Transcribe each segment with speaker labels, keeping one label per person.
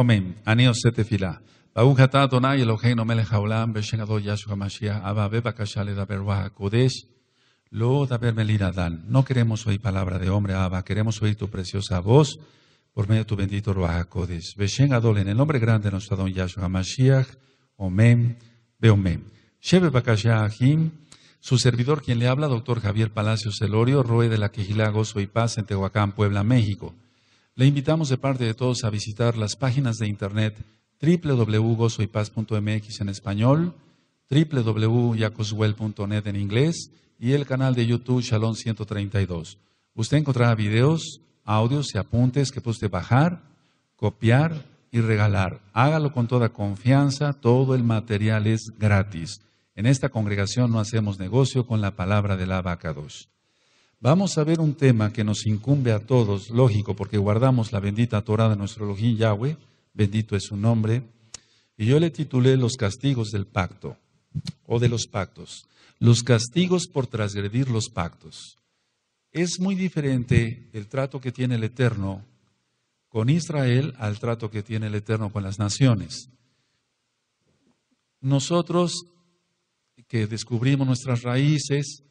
Speaker 1: Omen. Aneo setefilá. Baruch atah Adonai Eloheinu melech haolam Yahshua Mashiach Abba bakashale ledaber kodesh lo daber Dan. No queremos oír palabra de hombre, Abba. Queremos oír tu preciosa voz por medio de tu bendito Ruach HaKodesh. en el nombre grande de nuestro don Yahshua Mashiach, amén. beomén. Shebe Bakasha su servidor quien le habla, doctor Javier Palacios Elorio, Roe de la Quejilá, soy y Paz en Tehuacán, Puebla, México. Le invitamos de parte de todos a visitar las páginas de internet www.gozoypaz.mx en español, www.yacoswell.net en inglés y el canal de YouTube Shalom 132. Usted encontrará videos, audios y apuntes que puede bajar, copiar y regalar. Hágalo con toda confianza, todo el material es gratis. En esta congregación no hacemos negocio con la palabra de la vaca 2. Vamos a ver un tema que nos incumbe a todos, lógico, porque guardamos la bendita Torah de nuestro Elohim Yahweh, bendito es su nombre, y yo le titulé Los castigos del pacto, o de los pactos, los castigos por transgredir los pactos. Es muy diferente el trato que tiene el Eterno con Israel al trato que tiene el Eterno con las naciones. Nosotros que descubrimos nuestras raíces,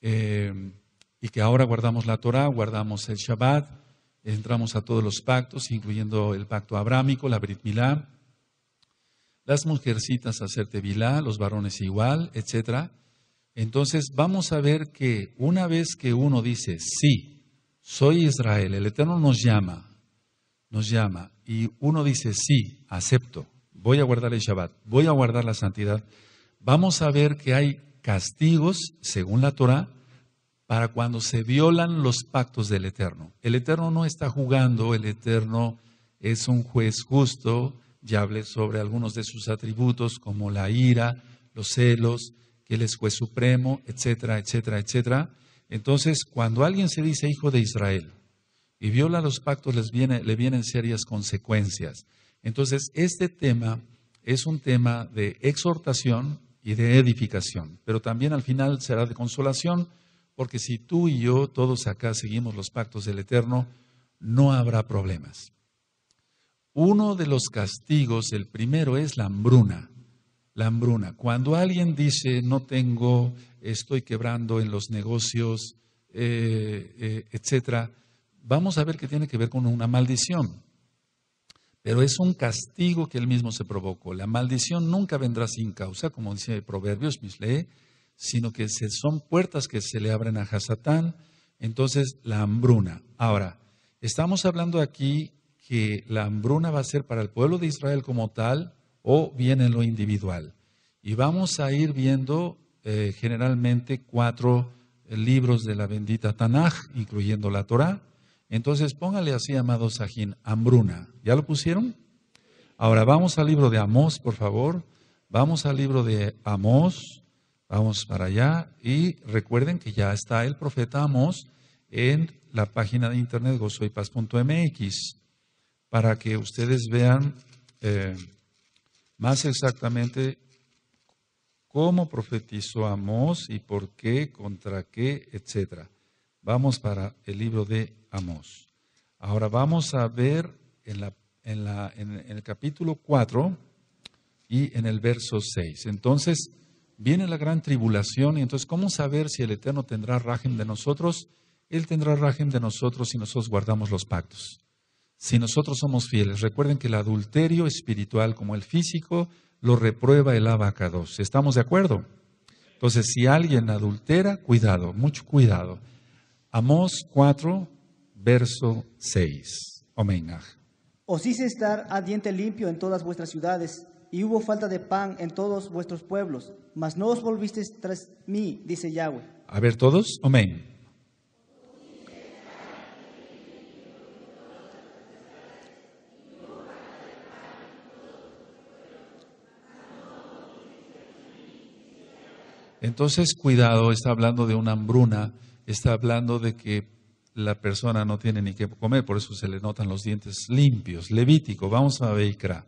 Speaker 1: eh, y que ahora guardamos la Torah, guardamos el Shabbat, entramos a todos los pactos, incluyendo el pacto abrámico, la Brit Milá, las mujercitas a hacer tevilá, los varones igual, etc. Entonces vamos a ver que una vez que uno dice, sí, soy Israel, el Eterno nos llama, nos llama, y uno dice, sí, acepto, voy a guardar el Shabbat, voy a guardar la santidad, vamos a ver que hay castigos, según la Torah, para cuando se violan los pactos del Eterno. El Eterno no está jugando, el Eterno es un juez justo, ya hablé sobre algunos de sus atributos como la ira, los celos, que Él es juez supremo, etcétera, etcétera, etcétera. Entonces, cuando alguien se dice hijo de Israel y viola los pactos, viene, le vienen serias consecuencias. Entonces, este tema es un tema de exhortación y de edificación, pero también al final será de consolación porque si tú y yo, todos acá, seguimos los pactos del Eterno, no habrá problemas. Uno de los castigos, el primero es la hambruna. La hambruna. Cuando alguien dice, no tengo, estoy quebrando en los negocios, eh, eh, etcétera, vamos a ver que tiene que ver con una maldición. Pero es un castigo que él mismo se provocó. La maldición nunca vendrá sin causa, como dice Proverbios, Lee, sino que son puertas que se le abren a Hasatán. Entonces, la hambruna. Ahora, estamos hablando aquí que la hambruna va a ser para el pueblo de Israel como tal o bien en lo individual. Y vamos a ir viendo eh, generalmente cuatro eh, libros de la bendita Tanaj, incluyendo la Torá. Entonces, póngale así, amado Sajín, hambruna. ¿Ya lo pusieron? Ahora vamos al libro de Amós, por favor. Vamos al libro de Amós. Vamos para allá y recuerden que ya está el profeta Amos en la página de internet gozoypaz.mx para que ustedes vean eh, más exactamente cómo profetizó Amos y por qué, contra qué, etc. Vamos para el libro de Amos. Ahora vamos a ver en, en el capítulo 4 y en el verso 6. Entonces, viene la gran tribulación y entonces ¿cómo saber si el Eterno tendrá rajem de nosotros? Él tendrá rajem de nosotros si nosotros guardamos los pactos, si nosotros somos fieles. Recuerden que el adulterio espiritual como el físico lo reprueba el abacado. ¿Estamos de acuerdo? Entonces, si alguien adultera, cuidado, mucho cuidado. Amós 4, verso 6. o
Speaker 2: Os hice estar a diente limpio en todas vuestras ciudades y hubo falta de pan en todos vuestros pueblos, mas no os volvisteis tras mí, dice Yahweh.
Speaker 1: A ver todos, amén. Entonces, cuidado, está hablando de una hambruna, está hablando de que la persona no tiene ni qué comer, por eso se le notan los dientes limpios. Levítico, vamos a crá.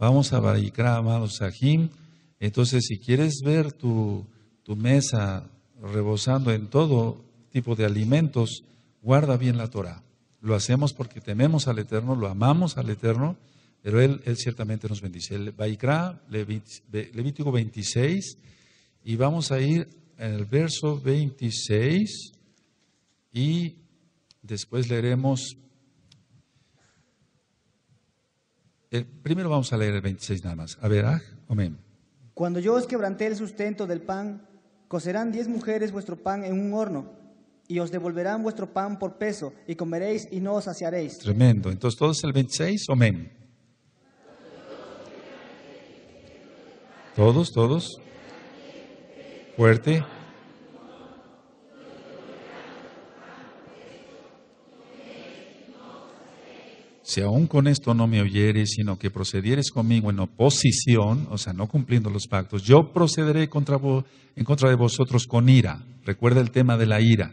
Speaker 1: Vamos a Baikra, amados Sahim. Entonces, si quieres ver tu, mesa rebosando en todo tipo de alimentos, guarda bien la Torah. Lo hacemos porque tememos al Eterno, lo amamos al Eterno, pero Él, él ciertamente nos bendice. El Baikra, Levítico 26, y vamos a ir en el verso 26 y después leeremos Eh, primero vamos a leer el 26 nada más. A ver, ah, amén.
Speaker 2: Cuando yo os quebranté el sustento del pan, cocerán diez mujeres vuestro pan en un horno y os devolverán vuestro pan por peso y comeréis y no os saciaréis.
Speaker 1: Tremendo. Entonces, todos el 26, amén. Todos, todos. Fuerte. si aún con esto no me oyeres, sino que procedieres conmigo en oposición, o sea, no cumpliendo los pactos, yo procederé contra en contra de vosotros con ira. Recuerda el tema de la ira.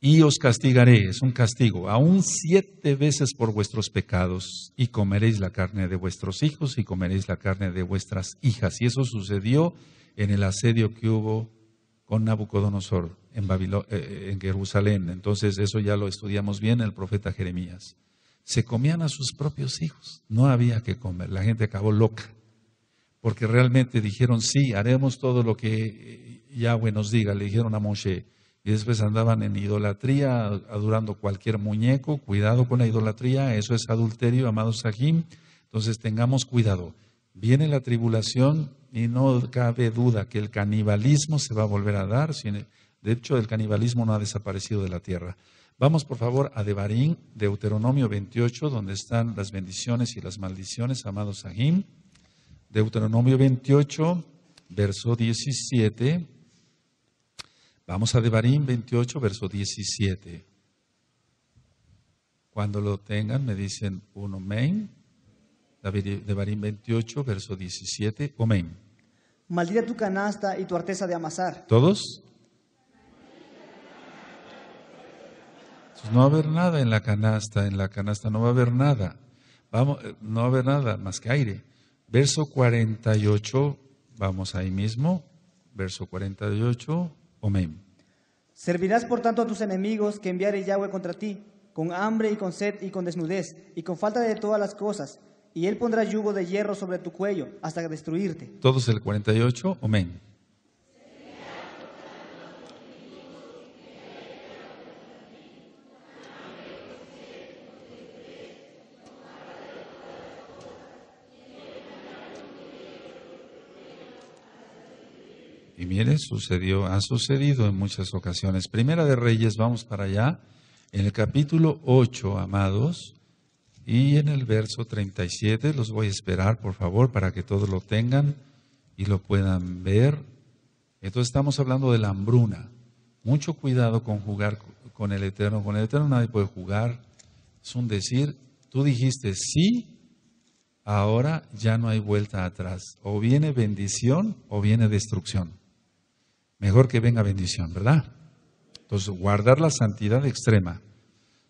Speaker 1: Y os castigaré, es un castigo, aún siete veces por vuestros pecados, y comeréis la carne de vuestros hijos y comeréis la carne de vuestras hijas. Y eso sucedió en el asedio que hubo con Nabucodonosor en, eh, en Jerusalén. Entonces, eso ya lo estudiamos bien en el profeta Jeremías se comían a sus propios hijos. No había que comer, la gente acabó loca, porque realmente dijeron, sí, haremos todo lo que eh, Yahweh nos diga, le dijeron a Moshe. Y después andaban en idolatría, adorando cualquier muñeco. Cuidado con la idolatría, eso es adulterio, amado Sahim. Entonces tengamos cuidado. Viene la tribulación y no cabe duda que el canibalismo se va a volver a dar. De hecho, el canibalismo no ha desaparecido de la tierra. Vamos por favor a Devarim, Deuteronomio 28, donde están las bendiciones y las maldiciones, amados Sahim. Deuteronomio 28, verso 17. Vamos a Devarim 28, verso 17. Cuando lo tengan, me dicen un amén. Devarim 28, verso 17, amén.
Speaker 2: Maldita tu canasta y tu arteza de amasar.
Speaker 1: ¿Todos? Pues, no va a haber nada en la canasta, en la canasta no va a haber nada. Vamos, eh, no va a haber nada más que aire. Verso 48, vamos ahí mismo. Verso 48, amén.
Speaker 2: Servirás por tanto a tus enemigos que enviaré Yahweh contra ti, con hambre y con sed y con desnudez y con falta de todas las cosas, y él pondrá yugo de hierro sobre tu cuello hasta destruirte.
Speaker 1: Todos el 48, amén. mire, sucedió, ha sucedido en muchas ocasiones. Primera de Reyes, vamos para allá, en el capítulo 8, amados, y en el verso 37, los voy a esperar, por favor, para que todos lo tengan y lo puedan ver. Entonces estamos hablando de la hambruna. Mucho cuidado con jugar con el Eterno. Con el Eterno nadie puede jugar. Es un decir, tú dijiste sí, ahora ya no hay vuelta atrás. O viene bendición o viene destrucción mejor que venga bendición, ¿verdad? Entonces, guardar la santidad extrema.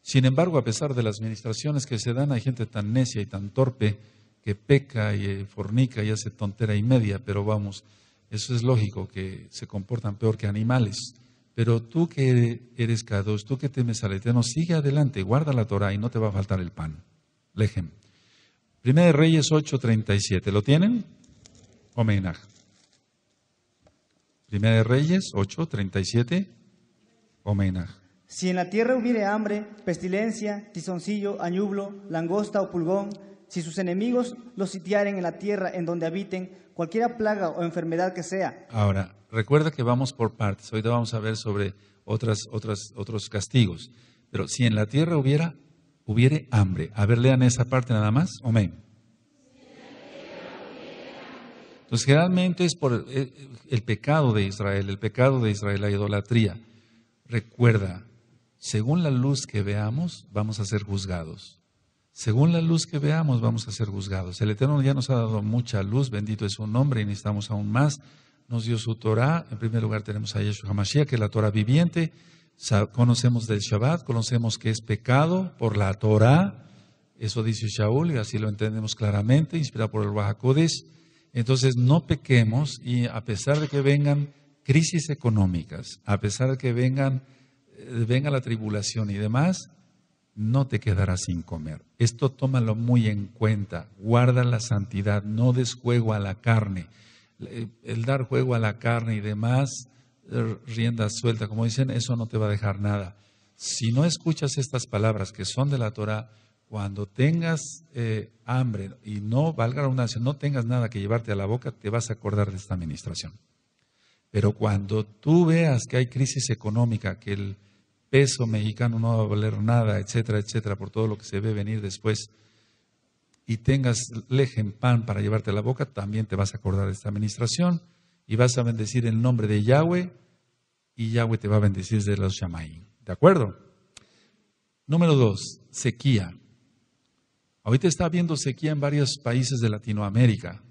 Speaker 1: Sin embargo, a pesar de las ministraciones que se dan, hay gente tan necia y tan torpe que peca y eh, fornica y hace tontera y media, pero vamos, eso es lógico, que se comportan peor que animales. Pero tú que eres caduz, tú que temes al Eterno, sigue adelante, guarda la Torah y no te va a faltar el pan. Lejem. Primera de Reyes 8:37, ¿lo tienen? homenaje. Primera de Reyes 8, 37,
Speaker 2: Si en la tierra hubiere hambre, pestilencia, tizoncillo, añublo, langosta o pulgón, si sus enemigos los sitiaren en la tierra en donde habiten, cualquiera plaga o enfermedad que sea.
Speaker 1: Ahora, recuerda que vamos por partes. Ahorita vamos a ver sobre otras, otras, otros castigos. Pero si en la tierra hubiera, hubiere hambre. A ver, lean esa parte nada más. Amén. Entonces, generalmente es por eh, el, pecado de Israel, el pecado de Israel, la idolatría. Recuerda, según la luz que veamos, vamos a ser juzgados. Según la luz que veamos, vamos a ser juzgados. El Eterno ya nos ha dado mucha luz, bendito es su nombre, y necesitamos aún más. Nos dio su Torah. En primer lugar, tenemos a Yeshua Hamashiach, que es la Torah viviente. Conocemos del Shabbat, conocemos que es pecado por la Torah. Eso dice Shaul, y así lo entendemos claramente, inspirado por el Bajacodes. Entonces, no pequemos y a pesar de que vengan crisis económicas, a pesar de que eh, venga la tribulación y demás, no te quedarás sin comer. Esto tómalo muy en cuenta, guarda la santidad, no des juego a la carne. Eh, el dar juego a la carne y demás, eh, rienda suelta, como dicen, eso no te va a dejar nada. Si no escuchas estas palabras que son de la Torah, cuando tengas eh, hambre y no, valga la no tengas nada que llevarte a la boca, te vas a acordar de esta administración. Pero cuando tú veas que hay crisis económica, que el peso mexicano no va a valer nada, etcétera, etcétera, por todo lo que se ve venir después, y tengas leje en pan para llevarte a la boca, también te vas a acordar de esta administración y vas a bendecir el nombre de Yahweh y Yahweh te va a bendecir de los Shamaín. ¿De acuerdo? Número dos, sequía. Ahorita está viendo sequía en varios países de Latinoamérica.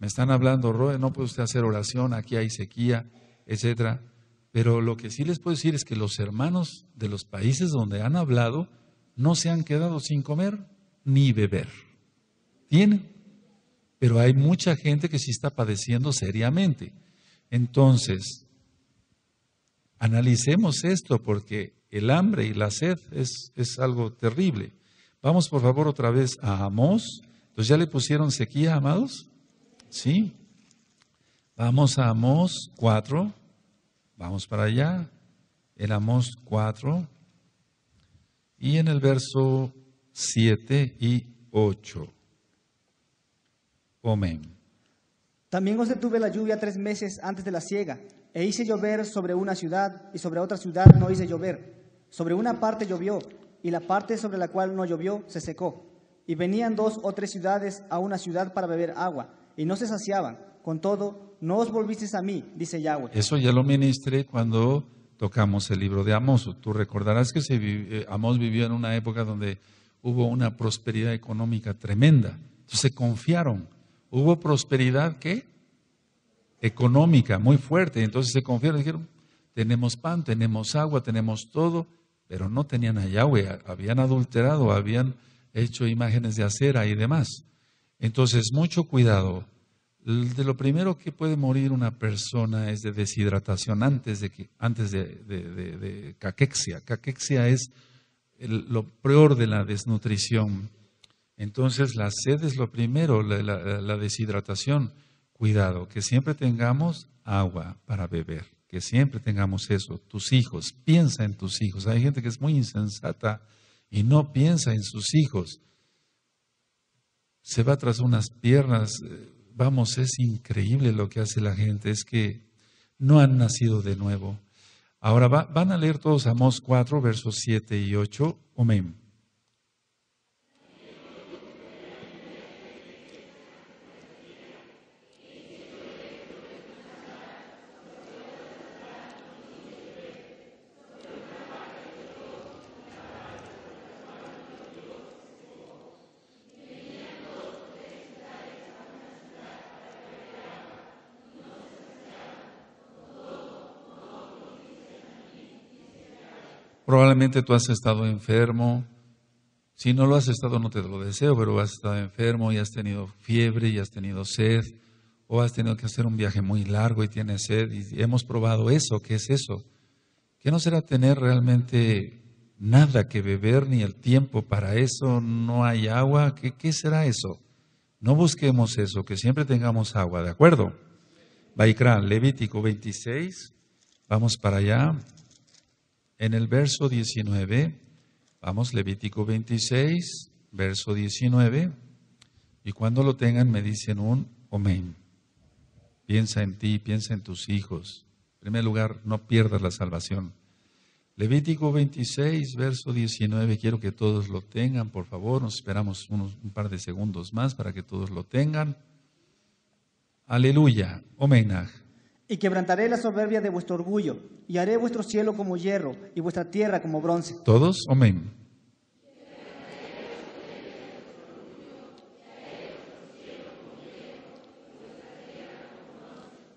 Speaker 1: Me están hablando, Roe, no puede usted hacer oración, aquí hay sequía, etcétera. Pero lo que sí les puedo decir es que los hermanos de los países donde han hablado no se han quedado sin comer ni beber. Tienen. Pero hay mucha gente que sí está padeciendo seriamente. Entonces, analicemos esto porque el hambre y la sed es, es algo terrible. Vamos por favor otra vez a Amós. Entonces ya le pusieron sequía, amados. Sí. Vamos a Amós 4. Vamos para allá. El Amós 4. Y en el verso 7 y 8. Comen.
Speaker 2: También os detuve la lluvia tres meses antes de la siega, e hice llover sobre una ciudad, y sobre otra ciudad no hice llover. Sobre una parte llovió, y la parte sobre la cual no llovió se secó. Y venían dos o tres ciudades a una ciudad para beber agua, y no se saciaban. Con todo, no os volvisteis a mí, dice Yahweh. Eso
Speaker 1: ya lo ministré cuando tocamos el libro de Amos. Tú recordarás que eh, Amos vivió en una época donde hubo una prosperidad económica tremenda. Entonces se confiaron. Hubo prosperidad ¿qué? económica muy fuerte. Entonces se confiaron, dijeron, tenemos pan, tenemos agua, tenemos todo pero no tenían a habían adulterado, habían hecho imágenes de acera y demás. Entonces, mucho cuidado. De lo primero que puede morir una persona es de deshidratación antes de, antes de, caquexia. Caquexia es lo peor de la desnutrición. Entonces, la sed es lo primero, la deshidratación. Cuidado, que siempre tengamos agua para beber que siempre tengamos eso. Tus hijos, piensa en tus hijos. Hay gente que es muy insensata y no piensa en sus hijos. Se va tras unas piernas. Eh, vamos, es increíble lo que hace la gente. Es que no han nacido de nuevo. Ahora van a leer todos Amós 4, versos 7 y 8. Amén. Probablemente tú has estado enfermo. Si no lo has estado, no te lo deseo, pero has estado enfermo y has tenido fiebre y has tenido sed. O has tenido que hacer un viaje muy largo y tienes sed. Y hemos probado eso. ¿Qué es eso? ¿Qué no será tener realmente nada que beber ni el tiempo para eso? ¿No hay agua? ¿Qué, será eso? No busquemos eso, que siempre tengamos agua, ¿de acuerdo? Baikra, Levítico 26, vamos para allá en el verso 19, vamos, Levítico 26, verso 19, y cuando lo tengan me dicen un amén. Piensa en ti, piensa en tus hijos. En primer lugar, no pierdas la salvación. Levítico 26, verso 19, quiero que todos lo tengan, por favor, nos esperamos un par de segundos más para que todos lo tengan. Aleluya, homenaje.
Speaker 2: Y quebrantaré la soberbia de vuestro orgullo, y haré vuestro cielo como hierro, y vuestra tierra como bronce.
Speaker 1: Todos, amén.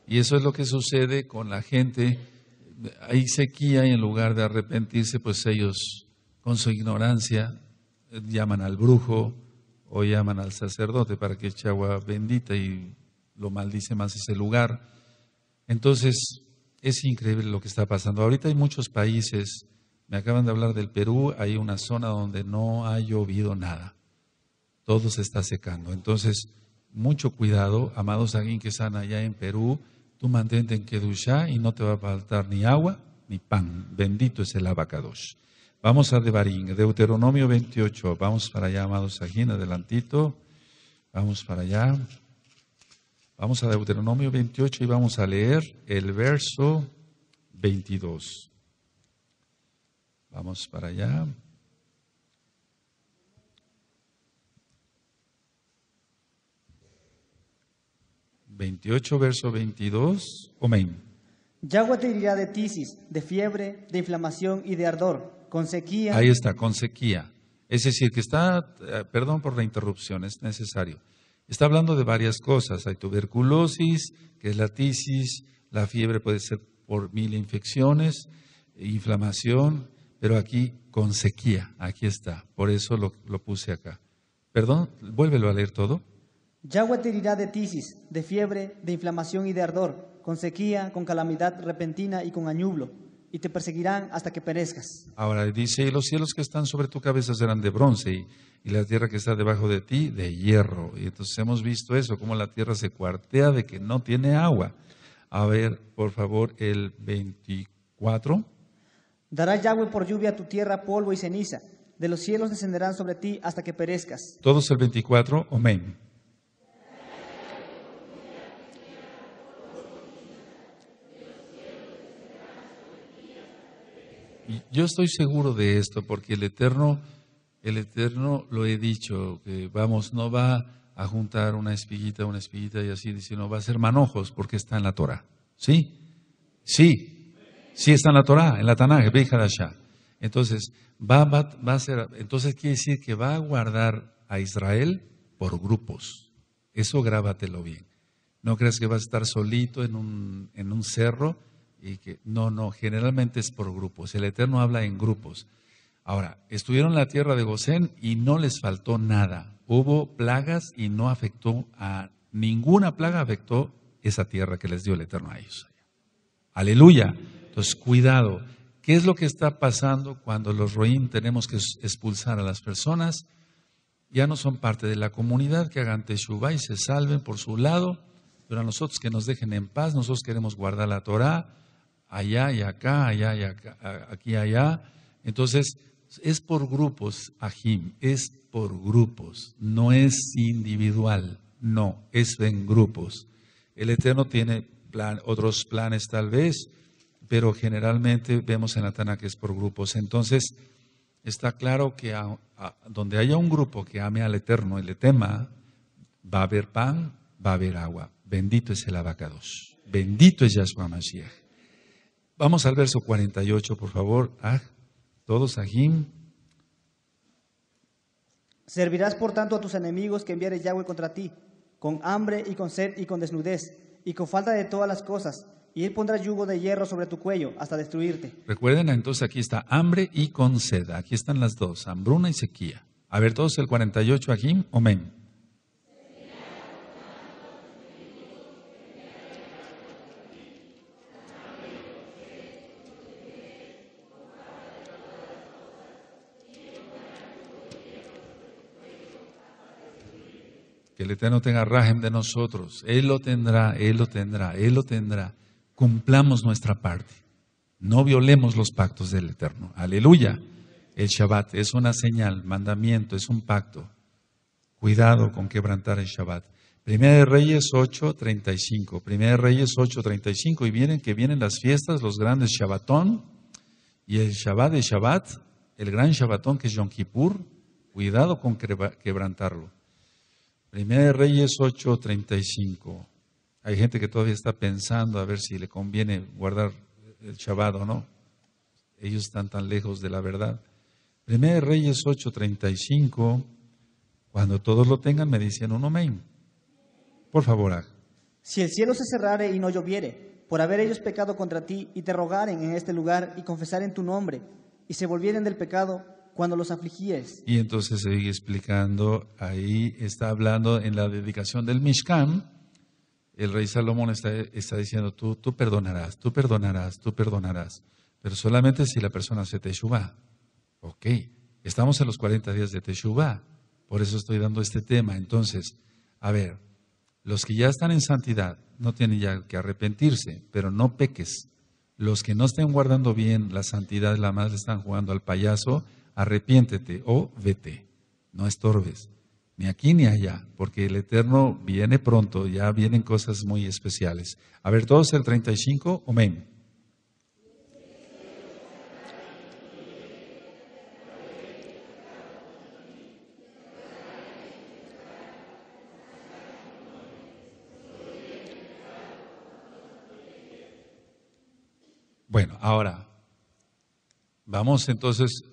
Speaker 1: Y eso es lo que sucede con la gente. Hay sequía y en lugar de arrepentirse, pues ellos con su ignorancia llaman al brujo o llaman al sacerdote para que eche agua bendita y lo maldice más ese lugar. Entonces, es increíble lo que está pasando. Ahorita hay muchos países, me acaban de hablar del Perú, hay una zona donde no ha llovido nada. Todo se está secando. Entonces, mucho cuidado, amados alguien que están allá en Perú, tú mantente en ducha y no te va a faltar ni agua ni pan. Bendito es el abacadosh. Vamos a Devarín, Deuteronomio 28. Vamos para allá, amados aquí, adelantito. Vamos para allá. Vamos a Deuteronomio 28 y vamos a leer el verso 22. Vamos para allá. Veintiocho, verso 22. Amén.
Speaker 2: Yahweh te de tisis, de fiebre, de inflamación y de ardor, con sequía. Ahí está,
Speaker 1: con sequía. Es decir, que está, eh, perdón por la interrupción, es necesario Está hablando de varias cosas. Hay tuberculosis, que es la tisis, la fiebre puede ser por mil infecciones, inflamación, pero aquí con sequía, aquí está. Por eso lo, puse acá. Perdón, vuélvelo a leer todo.
Speaker 2: Yahweh te dirá de tisis, de fiebre, de inflamación y de ardor, con sequía, con calamidad repentina y con añublo y te perseguirán hasta que perezcas.
Speaker 1: Ahora dice, y los cielos que están sobre tu cabeza serán de bronce y, la tierra que está debajo de ti de hierro. Y entonces hemos visto eso, como la tierra se cuartea de que no tiene agua. A ver, por favor, el 24.
Speaker 2: Dará Yahweh por lluvia a tu tierra polvo y ceniza. De los cielos descenderán sobre ti hasta que perezcas.
Speaker 1: Todos el 24, amén. yo estoy seguro de esto porque el Eterno, el Eterno lo he dicho, que vamos, no va a juntar una espiguita, una espiguita y así, sino va a ser manojos porque está en la Torah. ¿Sí? Sí. Sí está en la Torah, en la Tanaj, Hadashah. Entonces, va, a ser, entonces quiere decir que va a guardar a Israel por grupos. Eso grábatelo bien. No creas que va a estar solito en un, en un cerro y que no, no, generalmente es por grupos. El Eterno habla en grupos. Ahora, estuvieron en la tierra de Gosén y no les faltó nada. Hubo plagas y no afectó a ninguna plaga afectó esa tierra que les dio el Eterno a ellos. Aleluya. Entonces, cuidado. ¿Qué es lo que está pasando cuando los roín tenemos que expulsar a las personas? Ya no son parte de la comunidad, que hagan teshuva y se salven por su lado, pero a nosotros que nos dejen en paz, nosotros queremos guardar la Torah, allá y acá, allá y acá, aquí y allá. Entonces, es por grupos, Ajim, es por grupos, no es individual, no, es en grupos. El Eterno tiene otros planes tal vez, pero generalmente vemos en Atana que es por grupos. Entonces, está claro que donde haya un grupo que ame al Eterno y le tema, va a haber pan, va a haber agua. Bendito es el abacados. Bendito es Yahshua Mashiach. Vamos al verso 48, por favor. Ah, todos Ajim.
Speaker 2: Servirás por tanto a tus enemigos que enviaré Yahweh contra ti, con hambre y con sed y con desnudez, y con falta de todas las cosas, y él pondrá yugo de hierro sobre tu cuello hasta destruirte.
Speaker 1: Recuerden, entonces aquí está hambre y con sed. Aquí están las dos, hambruna y sequía. A ver, todos el 48, Ajim, amén. el Eterno tenga rajem de nosotros. Él lo tendrá, Él lo tendrá, Él lo tendrá. Cumplamos nuestra parte. No violemos los pactos del Eterno. Aleluya. El Shabbat es una señal, mandamiento, es un pacto. Cuidado con quebrantar el Shabbat. Primera de Reyes 8:35. Primera de Reyes 8:35. Y vienen que vienen las fiestas, los grandes Shabbatón y el Shabbat de Shabbat, el gran Shabbatón que es Yom Kippur. Cuidado con quebrantarlo. Primera de Reyes 8:35. Hay gente que todavía está pensando a ver si le conviene guardar el chavado, o no. Ellos están tan lejos de la verdad. Primera de Reyes 8:35. Cuando todos lo tengan, me dicen un amén. Por favor,
Speaker 2: Si el cielo se cerrare y no lloviere, por haber ellos pecado contra ti, y te rogaren en este lugar y confesaren tu nombre, y se volvieren del pecado, cuando los afligíes.
Speaker 1: Y entonces sigue explicando, ahí está hablando en la dedicación del Mishkan, el rey Salomón está, está diciendo, tú, tú perdonarás, tú perdonarás, tú perdonarás, pero solamente si la persona se teshuva. Ok, estamos en los 40 días de teshuva, por eso estoy dando este tema. Entonces, a ver, los que ya están en santidad no tienen ya que arrepentirse, pero no peques. Los que no estén guardando bien la santidad, la más están jugando al payaso, arrepiéntete o vete, no estorbes, ni aquí ni allá, porque el Eterno viene pronto, ya vienen cosas muy especiales. A ver, todos el 35, amén. Bueno, ahora vamos entonces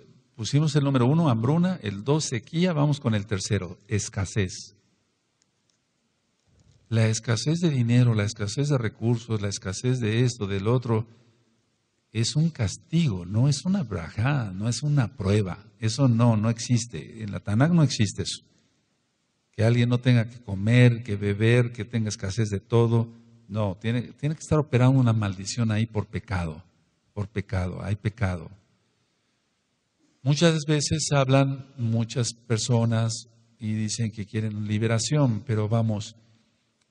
Speaker 1: Pusimos el número uno, hambruna, el dos, sequía, vamos con el tercero, escasez. La escasez de dinero, la escasez de recursos, la escasez de esto, del otro, es un castigo, no es una braja, no es una prueba. Eso no, no existe. En la Tanakh no existe eso. Que alguien no tenga que comer, que beber, que tenga escasez de todo. No, tiene, tiene que estar operando una maldición ahí por pecado, por pecado, hay pecado. Muchas veces hablan muchas personas y dicen que quieren liberación, pero vamos,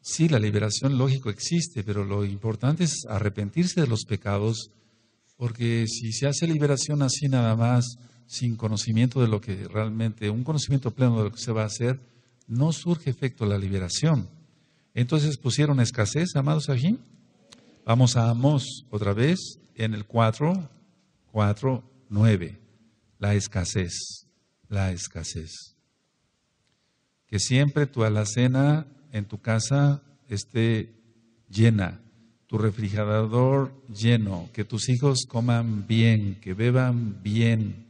Speaker 1: sí, la liberación lógico existe, pero lo importante es arrepentirse de los pecados, porque si se hace liberación así nada más, sin conocimiento de lo que realmente, un conocimiento pleno de lo que se va a hacer, no surge efecto la liberación. Entonces pusieron escasez, amados aquí. Vamos a Amos otra vez en el 4, 4, 9 la escasez, la escasez. Que siempre tu alacena en tu casa esté llena, tu refrigerador lleno, que tus hijos coman bien, que beban bien.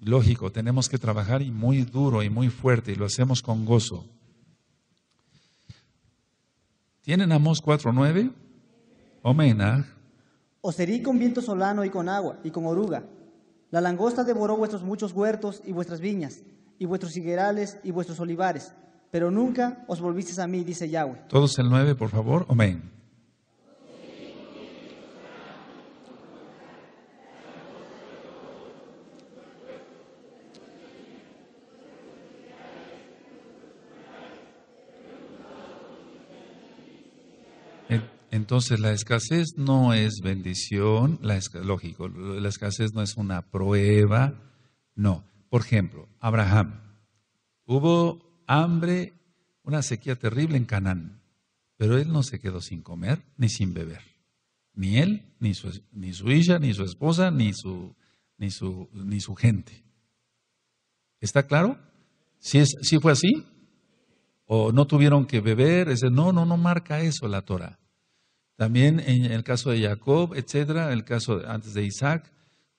Speaker 1: Lógico, tenemos que trabajar y muy duro y muy fuerte y lo hacemos con gozo. ¿Tienen Amos 4.9? Omena.
Speaker 2: o con viento solano y con agua y con oruga, la langosta devoró vuestros muchos huertos y vuestras viñas, y vuestros higuerales y vuestros olivares, pero nunca os volvisteis a mí, dice Yahweh.
Speaker 1: Todos el 9, por favor. Amén. Entonces la escasez no es bendición, la lógico, la escasez no es una prueba, no. Por ejemplo, Abraham. Hubo hambre, una sequía terrible en Canaán, pero él no se quedó sin comer ni sin beber. Ni él, ni su, ni su hija, ni su esposa, ni su, ni su, ni su gente. ¿Está claro? ¿Si, ¿Si fue así? ¿O no tuvieron que beber? ese no, no, no marca eso la Torah. También en el caso de Jacob, etcétera, en el caso antes de Isaac.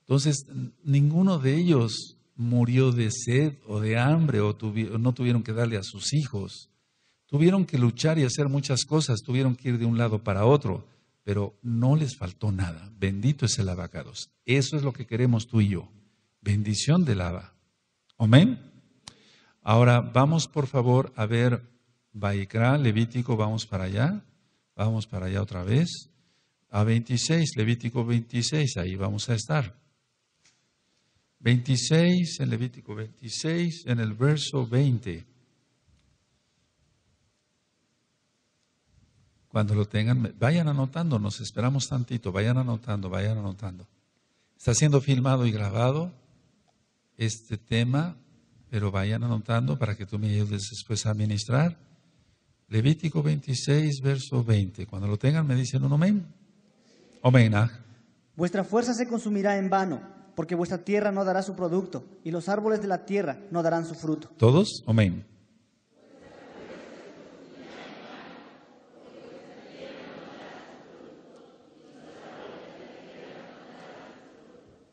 Speaker 1: Entonces, ninguno de ellos murió de sed o de hambre o no tuvieron que darle a sus hijos. Tuvieron que luchar y hacer muchas cosas, tuvieron que ir de un lado para otro, pero no les faltó nada. Bendito es el abacados. Eso es lo que queremos tú y yo. Bendición del Aba. Amén. Ahora vamos por favor a ver Baikra, Levítico, vamos para allá. Vamos para allá otra vez. A 26, Levítico 26, ahí vamos a estar. 26, en Levítico 26, en el verso 20. Cuando lo tengan, vayan anotando, nos esperamos tantito, vayan anotando, vayan anotando. Está siendo filmado y grabado este tema, pero vayan anotando para que tú me ayudes después a ministrar. Levítico 26, verso 20. Cuando lo tengan, me dicen un amén. Amén. Ah.
Speaker 2: Vuestra fuerza se consumirá en vano, porque vuestra tierra no dará su producto, y los árboles de la tierra no darán su fruto.
Speaker 1: ¿Todos? Amén.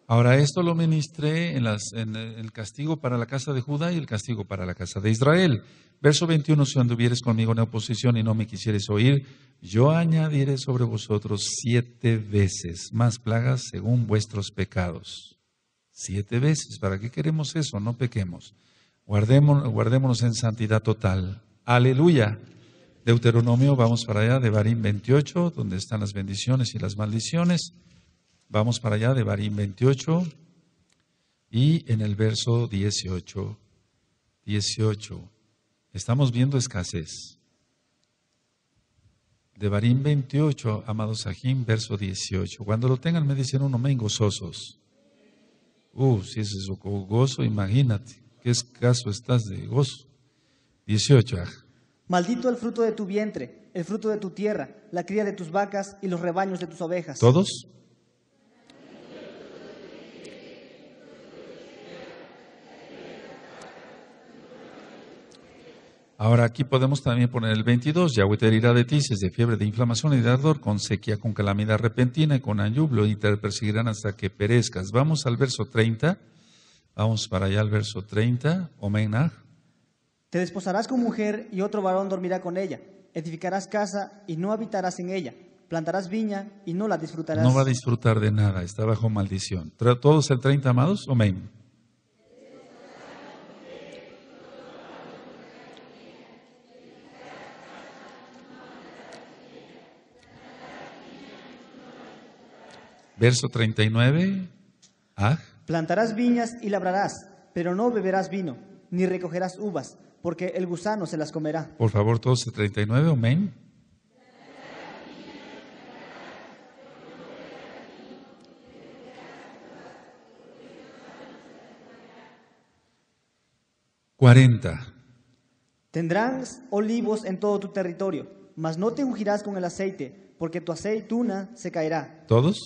Speaker 1: Ahora esto lo ministré en, el castigo para la casa de Judá y el castigo para la casa de Israel. Verso 21, si anduvieres conmigo en oposición y no me quisieres oír, yo añadiré sobre vosotros siete veces más plagas según vuestros pecados. Siete veces, ¿para qué queremos eso? No pequemos. Guardémonos, guardémonos en santidad total. Aleluya. Deuteronomio, vamos para allá, de Barín 28, donde están las bendiciones y las maldiciones. Vamos para allá, de Barín 28 y en el verso 18. 18. Estamos viendo escasez. De Barín 28, amados Sajín, verso 18. Cuando lo tengan, me dicen un en gozosos. Uh, si es eso, gozo, imagínate, qué escaso estás de gozo. 18. Ah.
Speaker 2: Maldito el fruto de tu vientre, el fruto de tu tierra, la cría de tus vacas y los rebaños de tus ovejas. ¿Todos?
Speaker 1: Ahora aquí podemos también poner el 22, Yahweh te herirá de tices, de fiebre, de inflamación y de ardor, con sequía, con calamidad repentina y con ayublo, y te perseguirán hasta que perezcas. Vamos al verso 30, vamos para allá al verso 30, Omenaj.
Speaker 2: Te desposarás con mujer y otro varón dormirá con ella, edificarás casa y no habitarás en ella, plantarás viña y no la disfrutarás. No va a
Speaker 1: disfrutar de nada, está bajo maldición. ¿Todos el 30, amados? Amén. Verso 39. Ah.
Speaker 2: Plantarás viñas y labrarás, pero no beberás vino, ni recogerás uvas, porque el gusano se las comerá.
Speaker 1: Por favor, todos el 39, amén. Cuarenta.
Speaker 2: Tendrás olivos en todo tu territorio, mas no te ungirás con el aceite, porque tu aceituna se caerá.
Speaker 1: ¿Todos?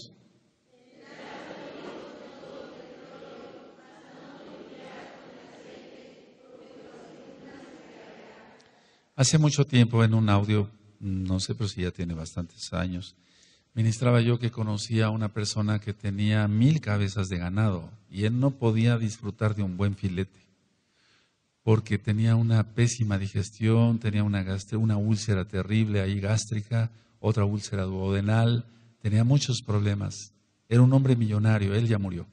Speaker 1: Hace mucho tiempo en un audio, no sé, pero si ya tiene bastantes años, ministraba yo que conocía a una persona que tenía mil cabezas de ganado y él no podía disfrutar de un buen filete porque tenía una pésima digestión, tenía una, una úlcera terrible ahí gástrica, otra úlcera duodenal, tenía muchos problemas. Era un hombre millonario, él ya murió.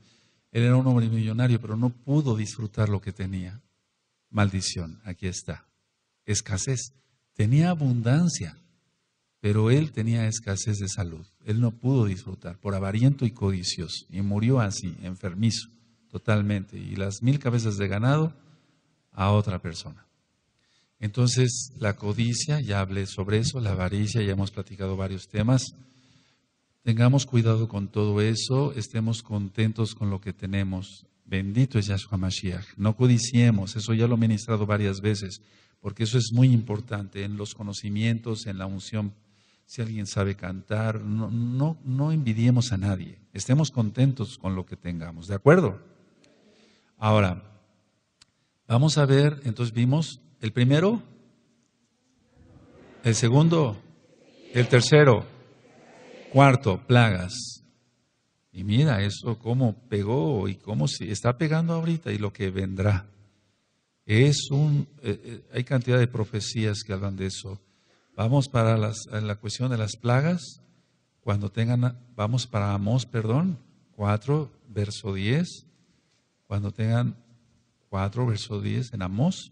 Speaker 1: Él era un hombre millonario, pero no pudo disfrutar lo que tenía. Maldición, aquí está escasez, tenía abundancia, pero él tenía escasez de salud. Él no pudo disfrutar por avariento y codicioso y murió así, enfermizo totalmente. Y las mil cabezas de ganado a otra persona. Entonces, la codicia, ya hablé sobre eso, la avaricia, ya hemos platicado varios temas. Tengamos cuidado con todo eso, estemos contentos con lo que tenemos. Bendito es Yahshua Mashiach. No codiciemos, eso ya lo he ministrado varias veces porque eso es muy importante en los conocimientos, en la unción. Si alguien sabe cantar, no, no, envidiemos a nadie, estemos contentos con lo que tengamos, ¿de acuerdo? Ahora, Vamos a ver, entonces vimos el primero, el segundo, el tercero, cuarto, plagas. Y mira eso, cómo pegó y cómo se está pegando ahorita y lo que vendrá. Es un, eh, eh, hay cantidad de profecías que hablan de eso. Vamos para la cuestión de las plagas, cuando tengan, vamos para Amós, perdón, 4, verso 10, cuando tengan 4, verso 10 en Amós.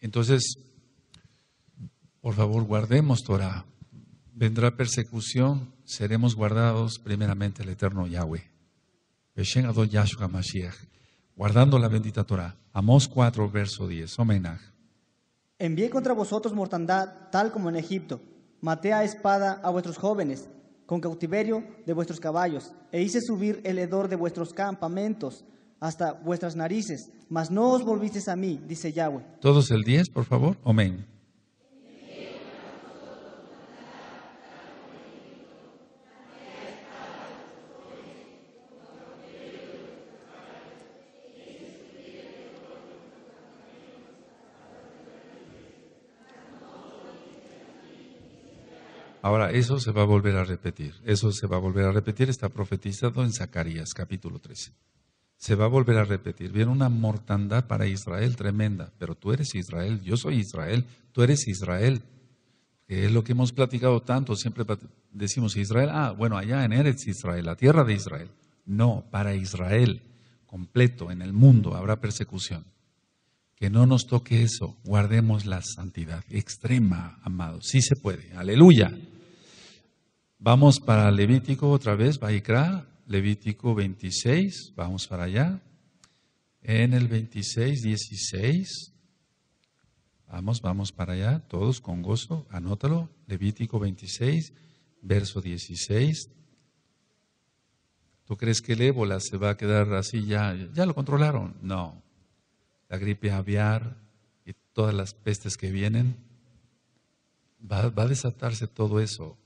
Speaker 1: Entonces, por favor, guardemos Torah. Vendrá persecución, seremos guardados primeramente el eterno Yahweh. Yahshua Mashiach, guardando la bendita Torah. Amós 4, verso 10. Homenaje.
Speaker 2: Envié contra vosotros mortandad, tal como en Egipto. Maté a espada a vuestros jóvenes, con cautiverio de vuestros caballos, e hice subir el hedor de vuestros campamentos hasta vuestras narices, mas no os volvisteis a mí, dice Yahweh.
Speaker 1: Todos el 10, por favor. Amén. Ahora, eso se va a volver a repetir, eso se va a volver a repetir, está profetizado en Zacarías capítulo 13. Se va a volver a repetir. Viene una mortandad para Israel tremenda, pero tú eres Israel, yo soy Israel, tú eres Israel. Que es lo que hemos platicado tanto, siempre decimos Israel, ah, bueno, allá en Eretz Israel, la tierra de Israel. No, para Israel completo en el mundo habrá persecución. Que no nos toque eso, guardemos la santidad extrema, amado, Sí se puede, aleluya. Vamos para Levítico otra vez, Vaikra, Levítico 26, vamos para allá. En el 26, 16, vamos, vamos para allá, todos con gozo, anótalo, Levítico 26, verso 16. ¿Tú crees que el ébola se va a quedar así? Ya, ya lo controlaron. No. La gripe aviar y todas las pestes que vienen, va a desatarse todo eso.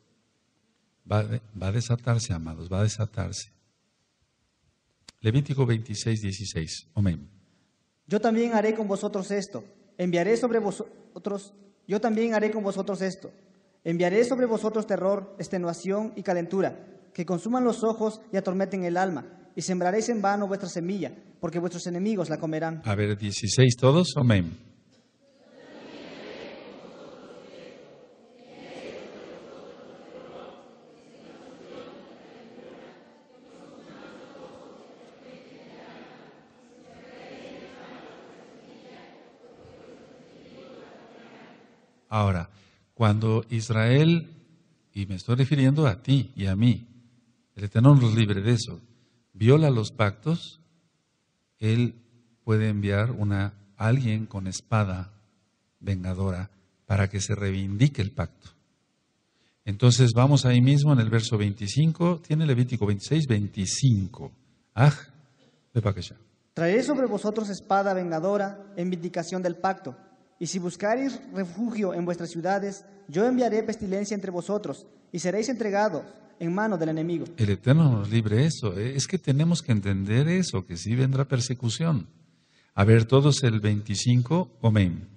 Speaker 1: Va, a desatarse, amados, va a desatarse. Levítico 26, 16. Amén.
Speaker 2: Yo también haré con vosotros esto. Enviaré sobre vosotros. Yo también haré con vosotros esto. Enviaré sobre vosotros terror, extenuación y calentura, que consuman los ojos y atormenten el alma, y sembraréis en vano vuestra semilla, porque vuestros enemigos la comerán.
Speaker 1: A ver, 16 todos. Amén. Ahora, cuando Israel, y me estoy refiriendo a ti y a mí, el Eterno libre de eso, viola los pactos, Él puede enviar a alguien con espada vengadora para que se reivindique el pacto. Entonces vamos ahí mismo en el verso 25, tiene Levítico 26, 25. Ah,
Speaker 2: Traeré sobre vosotros espada vengadora en vindicación del pacto y si buscáis refugio en vuestras ciudades, yo enviaré pestilencia entre vosotros y seréis entregados en mano del enemigo.
Speaker 1: El Eterno nos libre eso. ¿eh? Es que tenemos que entender eso, que sí vendrá persecución. A ver, todos el 25, amén.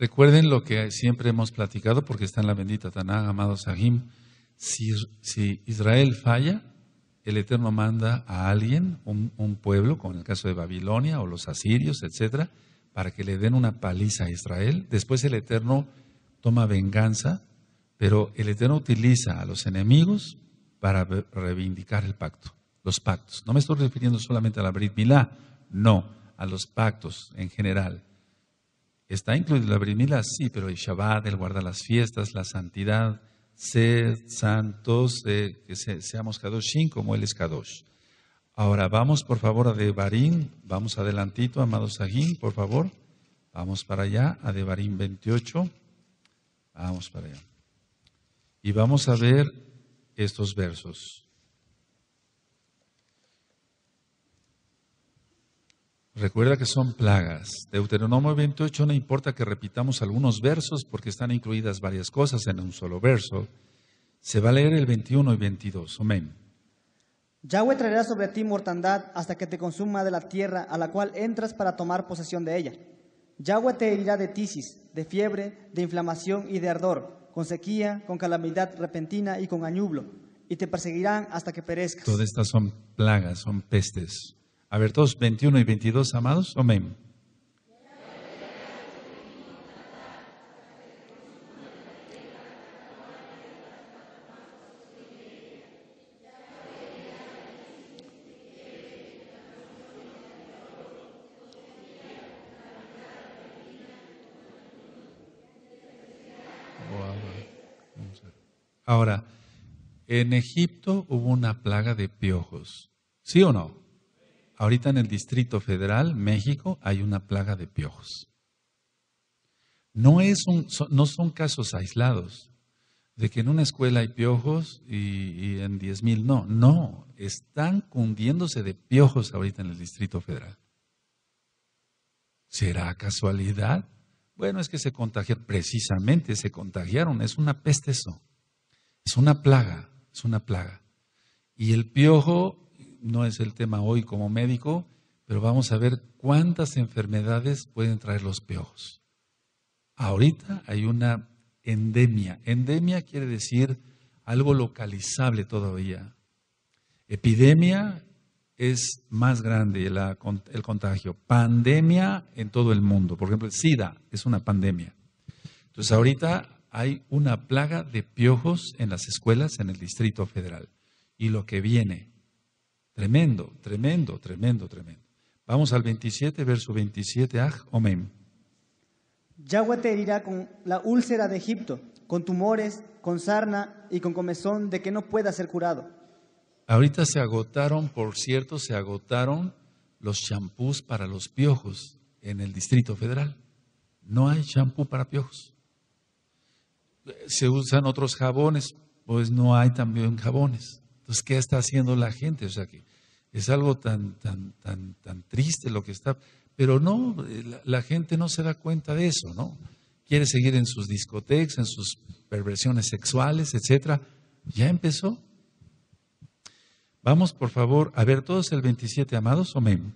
Speaker 1: Recuerden lo que siempre hemos platicado, porque está en la bendita Tanaj, amado Sahim. Si, Israel falla, el Eterno manda a alguien, un, pueblo, como en el caso de Babilonia o los asirios, etcétera, para que le den una paliza a Israel. Después el Eterno toma venganza, pero el Eterno utiliza a los enemigos para reivindicar el pacto, los pactos. No me estoy refiriendo solamente a la Brit Milá, no, a los pactos en general Está incluido la brimila, sí, pero el Shabbat, el guarda las fiestas, la santidad, ser santos, eh, que se, seamos Kadoshim como Él es Kadosh. Ahora vamos por favor a Devarim, vamos adelantito, Amado Agín, por favor. Vamos para allá, a Devarim 28. Vamos para allá. Y vamos a ver estos versos. Recuerda que son plagas. Deuteronomio 28 no importa que repitamos algunos versos porque están incluidas varias cosas en un solo verso. Se va a leer el 21 y 22. Amén.
Speaker 2: Yahweh traerá sobre ti mortandad hasta que te consuma de la tierra a la cual entras para tomar posesión de ella. Yahweh te herirá de tisis, de fiebre, de inflamación y de ardor, con sequía, con calamidad repentina y con añublo, y te perseguirán hasta que perezcas. Todas
Speaker 1: estas son plagas, son pestes. A ver, todos 21 y 22, amados. Amén. Ahora, en Egipto hubo una plaga de piojos, ¿sí o no? Ahorita en el Distrito Federal, México, hay una plaga de piojos. No, es no son casos aislados de que en una escuela hay piojos y, y en 10.000 no. No, están cundiéndose de piojos ahorita en el Distrito Federal. ¿Será casualidad? Bueno, es que se contagiaron, precisamente se contagiaron, es una peste eso, es una plaga, es una plaga. Y el piojo no es el tema hoy como médico, pero vamos a ver cuántas enfermedades pueden traer los piojos. Ahorita hay una endemia. Endemia quiere decir algo localizable todavía. Epidemia es más grande el contagio. Pandemia en todo el mundo. Por ejemplo, el SIDA es una pandemia. Entonces ahorita hay una plaga de piojos en las escuelas en el Distrito Federal. Y lo que viene, Tremendo, tremendo, tremendo, tremendo. Vamos al 27, verso 27. Ah, Omem.
Speaker 2: Yahweh te herirá con la úlcera de Egipto, con tumores, con sarna y con comezón de que no pueda ser curado.
Speaker 1: Ahorita se agotaron, por cierto, se agotaron los champús para los piojos en el Distrito Federal. No hay champú para piojos. Se usan otros jabones, pues no hay también jabones. Pues, ¿qué está haciendo la gente? O sea, que es algo tan, tan, tan, tan triste lo que está. Pero no, eh, la, gente no se da cuenta de eso, ¿no? Quiere seguir en sus discotecas, en sus perversiones sexuales, etcétera. Ya empezó. Vamos, por favor, a ver todos el 27, amados, o amén.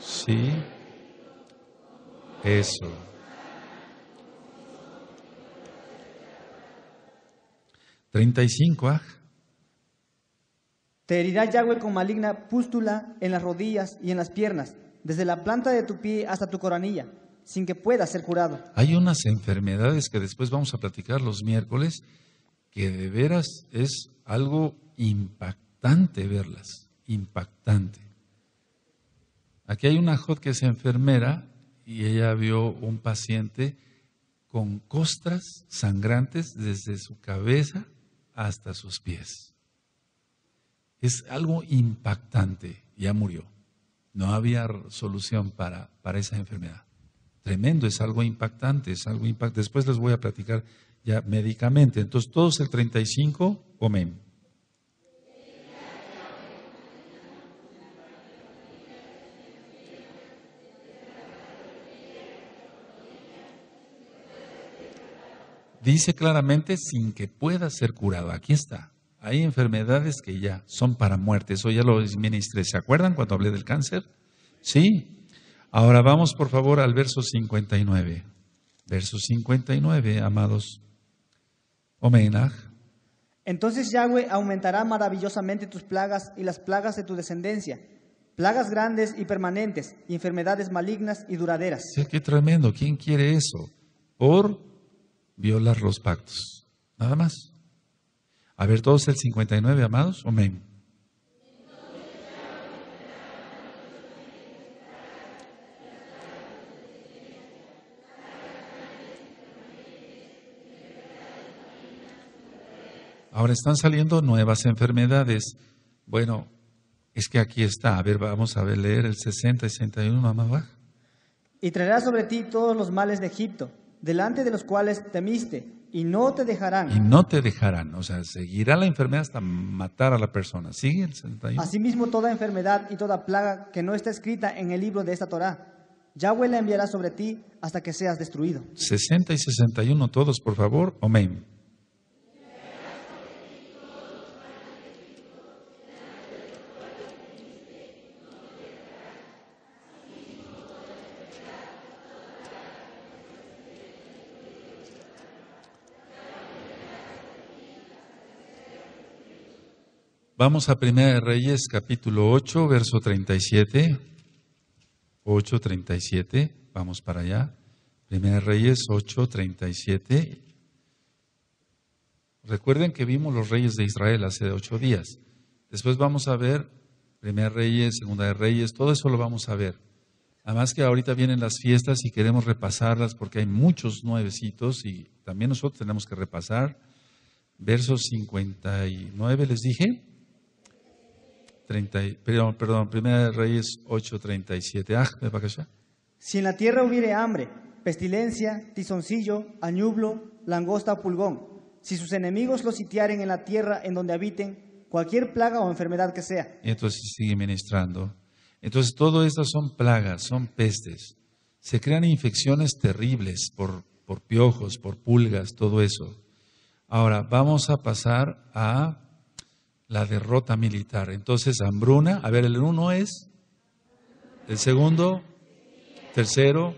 Speaker 1: Sí. Eso. 35, ¿ah?
Speaker 2: Te herirá Yahweh con maligna pústula en las rodillas y en las piernas, desde la planta de tu pie hasta tu coronilla, sin que puedas ser curado.
Speaker 1: Hay unas enfermedades que después vamos a platicar los miércoles, que de veras es algo impactante verlas, impactante. Aquí hay una hot que es enfermera y ella vio un paciente con costras sangrantes desde su cabeza hasta sus pies. Es algo impactante. Ya murió. No había solución para, esa enfermedad. Tremendo, es algo impactante, es algo impactante. Después les voy a platicar ya médicamente. Entonces todos el 35 comen. Dice claramente sin que pueda ser curado. Aquí está. Hay enfermedades que ya son para muerte. Eso ya lo ministré. ¿Se acuerdan cuando hablé del cáncer? Sí. Ahora vamos por favor al verso 59. Verso 59, amados. Omenaj.
Speaker 2: Entonces Yahweh aumentará maravillosamente tus plagas y las plagas de tu descendencia, plagas grandes y permanentes, enfermedades malignas y duraderas.
Speaker 1: qué tremendo. ¿Quién quiere eso? Por violar los pactos. Nada más. A ver, todos el 59, amados. Amén. Ahora están saliendo nuevas enfermedades. Bueno, es que aquí está. A ver, vamos a ver, leer el 60 y 61, mamá.
Speaker 2: Y traerá sobre ti todos los males de Egipto delante de los cuales temiste, y no te dejarán. Y
Speaker 1: no te dejarán, o sea, seguirá la enfermedad hasta matar a la persona. Sigue el 61.
Speaker 2: Asimismo, toda enfermedad y toda plaga que no está escrita en el libro de esta Torah, Yahweh la enviará sobre ti hasta que seas destruido.
Speaker 1: 60 y 61, todos, por favor. Amén. Vamos a Primera de Reyes, capítulo 8, verso 37. 8, 37. Vamos para allá. Primera de Reyes 8, 37. Recuerden que vimos los reyes de Israel hace ocho días. Después vamos a ver Primera de Reyes, Segunda de Reyes, todo eso lo vamos a ver. Además que ahorita vienen las fiestas y queremos repasarlas porque hay muchos nuevecitos y también nosotros tenemos que repasar. Verso 59 les dije. 30, perdón, Primera de Reyes 8:37. Ah,
Speaker 2: Si en la tierra hubiere hambre, pestilencia, tizoncillo, añublo, langosta pulgón, si sus enemigos los sitiaren en la tierra en donde habiten, cualquier plaga o enfermedad que sea.
Speaker 1: entonces sigue ministrando. Entonces, todas estas son plagas, son pestes. Se crean infecciones terribles por, por piojos, por pulgas, todo eso. Ahora, vamos a pasar a la derrota militar. Entonces, hambruna, a ver, el uno es, el segundo, tercero,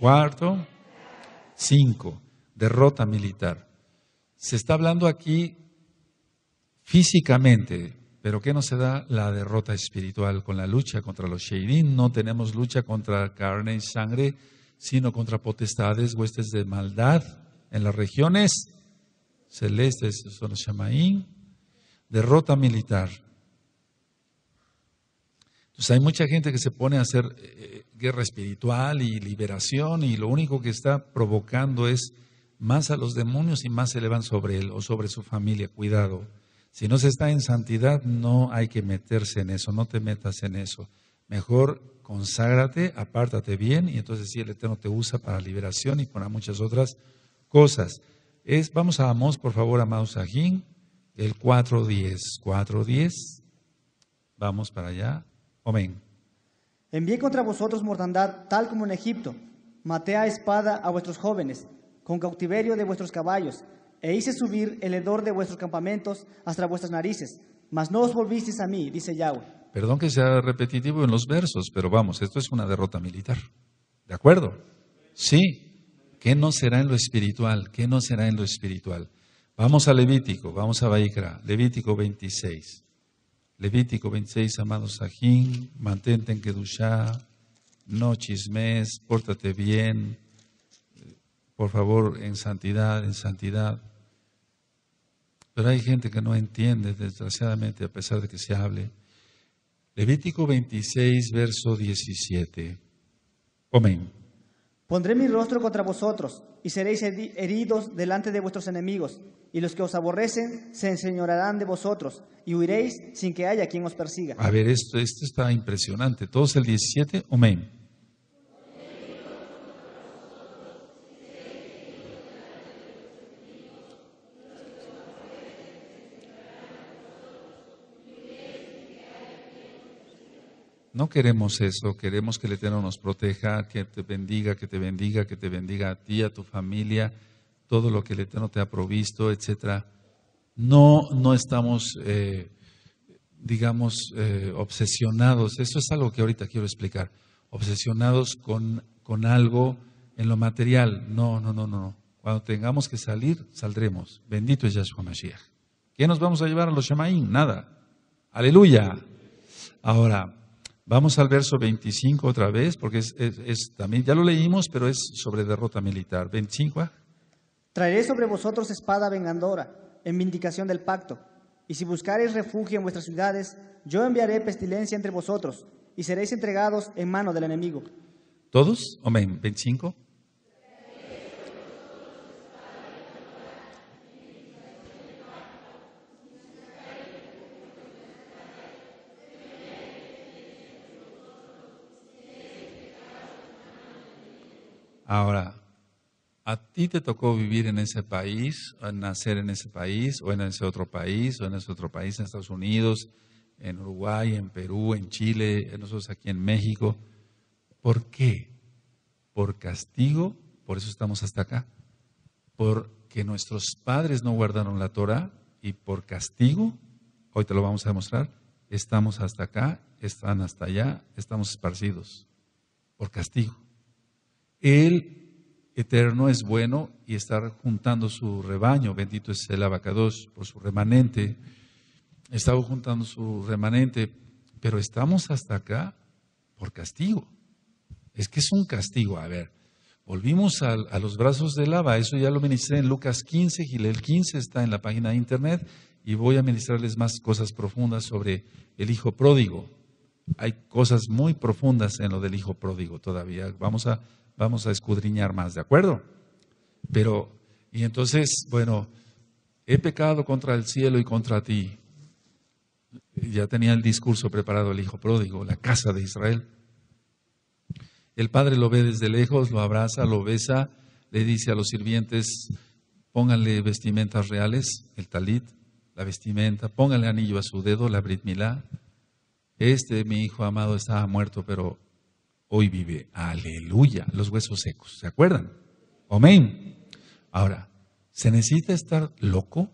Speaker 1: cuarto, cinco, derrota militar. Se está hablando aquí físicamente, pero ¿qué se da la derrota espiritual con la lucha contra los Sheinim No tenemos lucha contra carne y sangre, sino contra potestades, huestes de maldad en las regiones celestes, son los Shamaín, derrota militar. Entonces hay mucha gente que se pone a hacer eh, guerra espiritual y liberación y lo único que está provocando es más a los demonios y más se elevan sobre él o sobre su familia. Cuidado. Si no se está en santidad, no hay que meterse en eso, no te metas en eso. Mejor conságrate, apártate bien y entonces sí el Eterno te usa para liberación y para muchas otras cosas. vamos a Amós, por favor, amados Sajín. El 4.10. 4.10. Vamos para allá. Amén.
Speaker 2: Envié contra vosotros mortandad tal como en Egipto. Maté a espada a vuestros jóvenes, con cautiverio de vuestros caballos, e hice subir el hedor de vuestros campamentos hasta vuestras narices. Mas no os volvisteis a mí, dice Yahweh.
Speaker 1: Perdón que sea repetitivo en los versos, pero vamos, esto es una derrota militar. ¿De acuerdo? Sí. ¿Qué no será en lo espiritual? ¿Qué no será en lo espiritual? Vamos a Levítico, vamos a Baikra, Levítico 26. Levítico 26, amados Sajín, mantente en Kedushá, no chismes, pórtate bien, por favor, en santidad, en santidad. Pero hay gente que no entiende, desgraciadamente, a pesar de que se hable. Levítico 26, verso 17. Amén.
Speaker 2: Pondré mi rostro contra vosotros y seréis heridos delante de vuestros enemigos, y los que os aborrecen se enseñorearán de vosotros y huiréis sin que haya quien os persiga. A
Speaker 1: ver, esto, esto está impresionante. Todos el 17, amén. No queremos eso, queremos que el Eterno nos proteja, que te bendiga, que te bendiga, que te bendiga a ti, a tu familia, todo lo que el Eterno te ha provisto, etc. No, no estamos, eh, digamos, eh, obsesionados, eso es algo que ahorita quiero explicar, obsesionados con, algo en lo material. No, no, no, no. Cuando tengamos que salir, saldremos. Bendito es Yahshua Mashiach. ¿Qué nos vamos a llevar a los Shemaín? Nada. Aleluya. Ahora, Vamos al verso 25 otra vez, porque es, también, ya lo leímos, pero es sobre derrota militar. 25.
Speaker 2: ¿ah? Traeré sobre vosotros espada vengadora, en vindicación del pacto. Y si buscareis refugio en vuestras ciudades, yo enviaré pestilencia entre vosotros, y seréis entregados en mano del enemigo.
Speaker 1: ¿Todos? Amén. 25. Ahora, a ti te tocó vivir en ese país, nacer en ese país, o en ese otro país, o en ese otro país, en Estados Unidos, en Uruguay, en Perú, en Chile, nosotros aquí en México. ¿Por qué? Por castigo, por eso estamos hasta acá. Porque nuestros padres no guardaron la Torah y por castigo, hoy te lo vamos a demostrar, estamos hasta acá, están hasta allá, estamos esparcidos. Por castigo. El Eterno es bueno y está juntando su rebaño. Bendito es el abacados por su remanente. Está juntando su remanente, pero estamos hasta acá por castigo. Es que es un castigo. A ver, volvimos a, los brazos de lava. Eso ya lo ministré en Lucas 15, Gilel 15 está en la página de internet y voy a ministrarles más cosas profundas sobre el hijo pródigo. Hay cosas muy profundas en lo del hijo pródigo todavía. Vamos a vamos a escudriñar más, ¿de acuerdo? Pero, y entonces, bueno, he pecado contra el cielo y contra ti. Ya tenía el discurso preparado el hijo pródigo, la casa de Israel. El padre lo ve desde lejos, lo abraza, lo besa, le dice a los sirvientes, pónganle vestimentas reales, el talit, la vestimenta, pónganle anillo a su dedo, la brit milá. Este, mi hijo amado, estaba muerto, pero hoy vive. Aleluya. Los huesos secos. ¿Se acuerdan? Amén. Ahora, ¿se necesita estar loco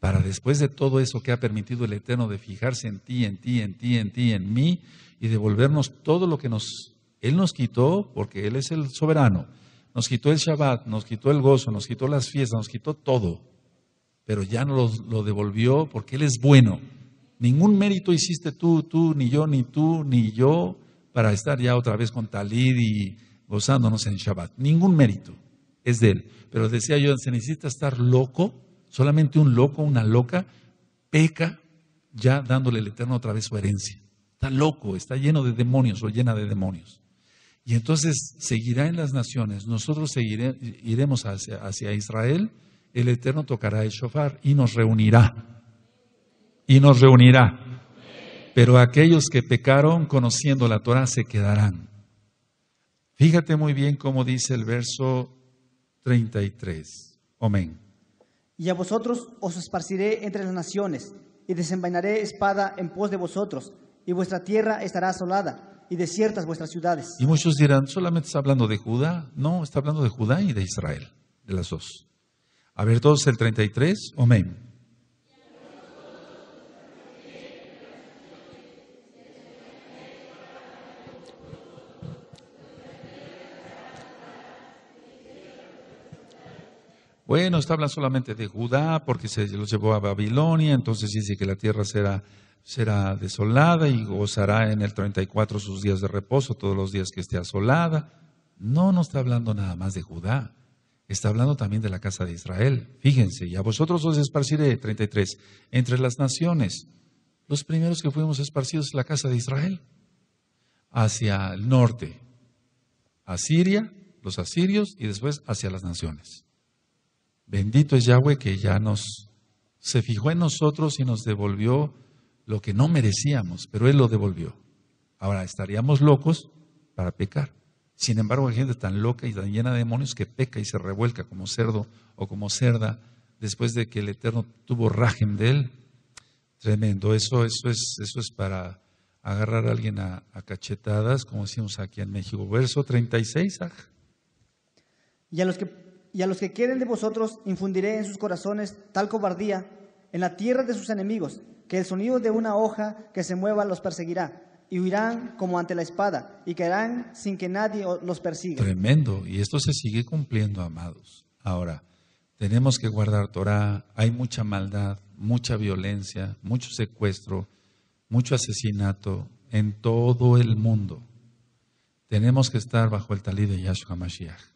Speaker 1: para después de todo eso que ha permitido el Eterno de fijarse en ti, en ti, en ti, en ti, en mí y devolvernos todo lo que nos, Él nos quitó, porque Él es el soberano? Nos quitó el Shabbat, nos quitó el gozo, nos quitó las fiestas, nos quitó todo. Pero ya no lo devolvió porque Él es bueno. Ningún mérito hiciste tú, tú, ni yo, ni tú, ni yo, para estar ya otra vez con Talid y gozándonos en Shabbat. Ningún mérito es de él. Pero decía yo, se necesita estar loco, solamente un loco, una loca, peca ya dándole al Eterno otra vez su herencia. Está loco, está lleno de demonios o llena de demonios. Y entonces seguirá en las naciones, nosotros iremos hacia, hacia Israel, el Eterno tocará el shofar y nos reunirá. Y nos reunirá pero aquellos que pecaron conociendo la Torah se quedarán. Fíjate muy bien cómo dice el verso 33. Amén.
Speaker 2: Y a vosotros os esparciré entre las naciones, y desenvainaré espada en pos de vosotros, y vuestra tierra estará asolada, y desiertas vuestras ciudades.
Speaker 1: Y muchos dirán, ¿solamente está hablando de Judá? No, está hablando de Judá y de Israel, de las dos. A ver todos el 33, amén. Bueno, está hablando solamente de Judá porque se los llevó a Babilonia, entonces dice que la tierra será, desolada y gozará en el 34 sus días de reposo, todos los días que esté asolada. No, no está hablando nada más de Judá, está hablando también de la casa de Israel. Fíjense, y a vosotros os esparciré, 33, entre las naciones. Los primeros que fuimos esparcidos es la casa de Israel, hacia el norte, a Siria, los asirios, y después hacia las naciones. Bendito es Yahweh que ya nos se fijó en nosotros y nos devolvió lo que no merecíamos, pero Él lo devolvió. Ahora estaríamos locos para pecar. Sin embargo, hay gente tan loca y tan llena de demonios que peca y se revuelca como cerdo o como cerda después de que el Eterno tuvo rajem de él. Tremendo, eso, eso, es, para agarrar a alguien a, cachetadas, como decimos aquí en México. Verso 36. Ah.
Speaker 2: Y a los que y a los que quieren de vosotros infundiré en sus corazones tal cobardía en la tierra de sus enemigos, que el sonido de una hoja que se mueva los perseguirá y huirán como ante la espada y caerán sin que nadie los persiga.
Speaker 1: Tremendo, y esto se sigue cumpliendo, amados. Ahora, tenemos que guardar Torah, hay mucha maldad, mucha violencia, mucho secuestro, mucho asesinato en todo el mundo. Tenemos que estar bajo el talí de Yahshua Mashiach.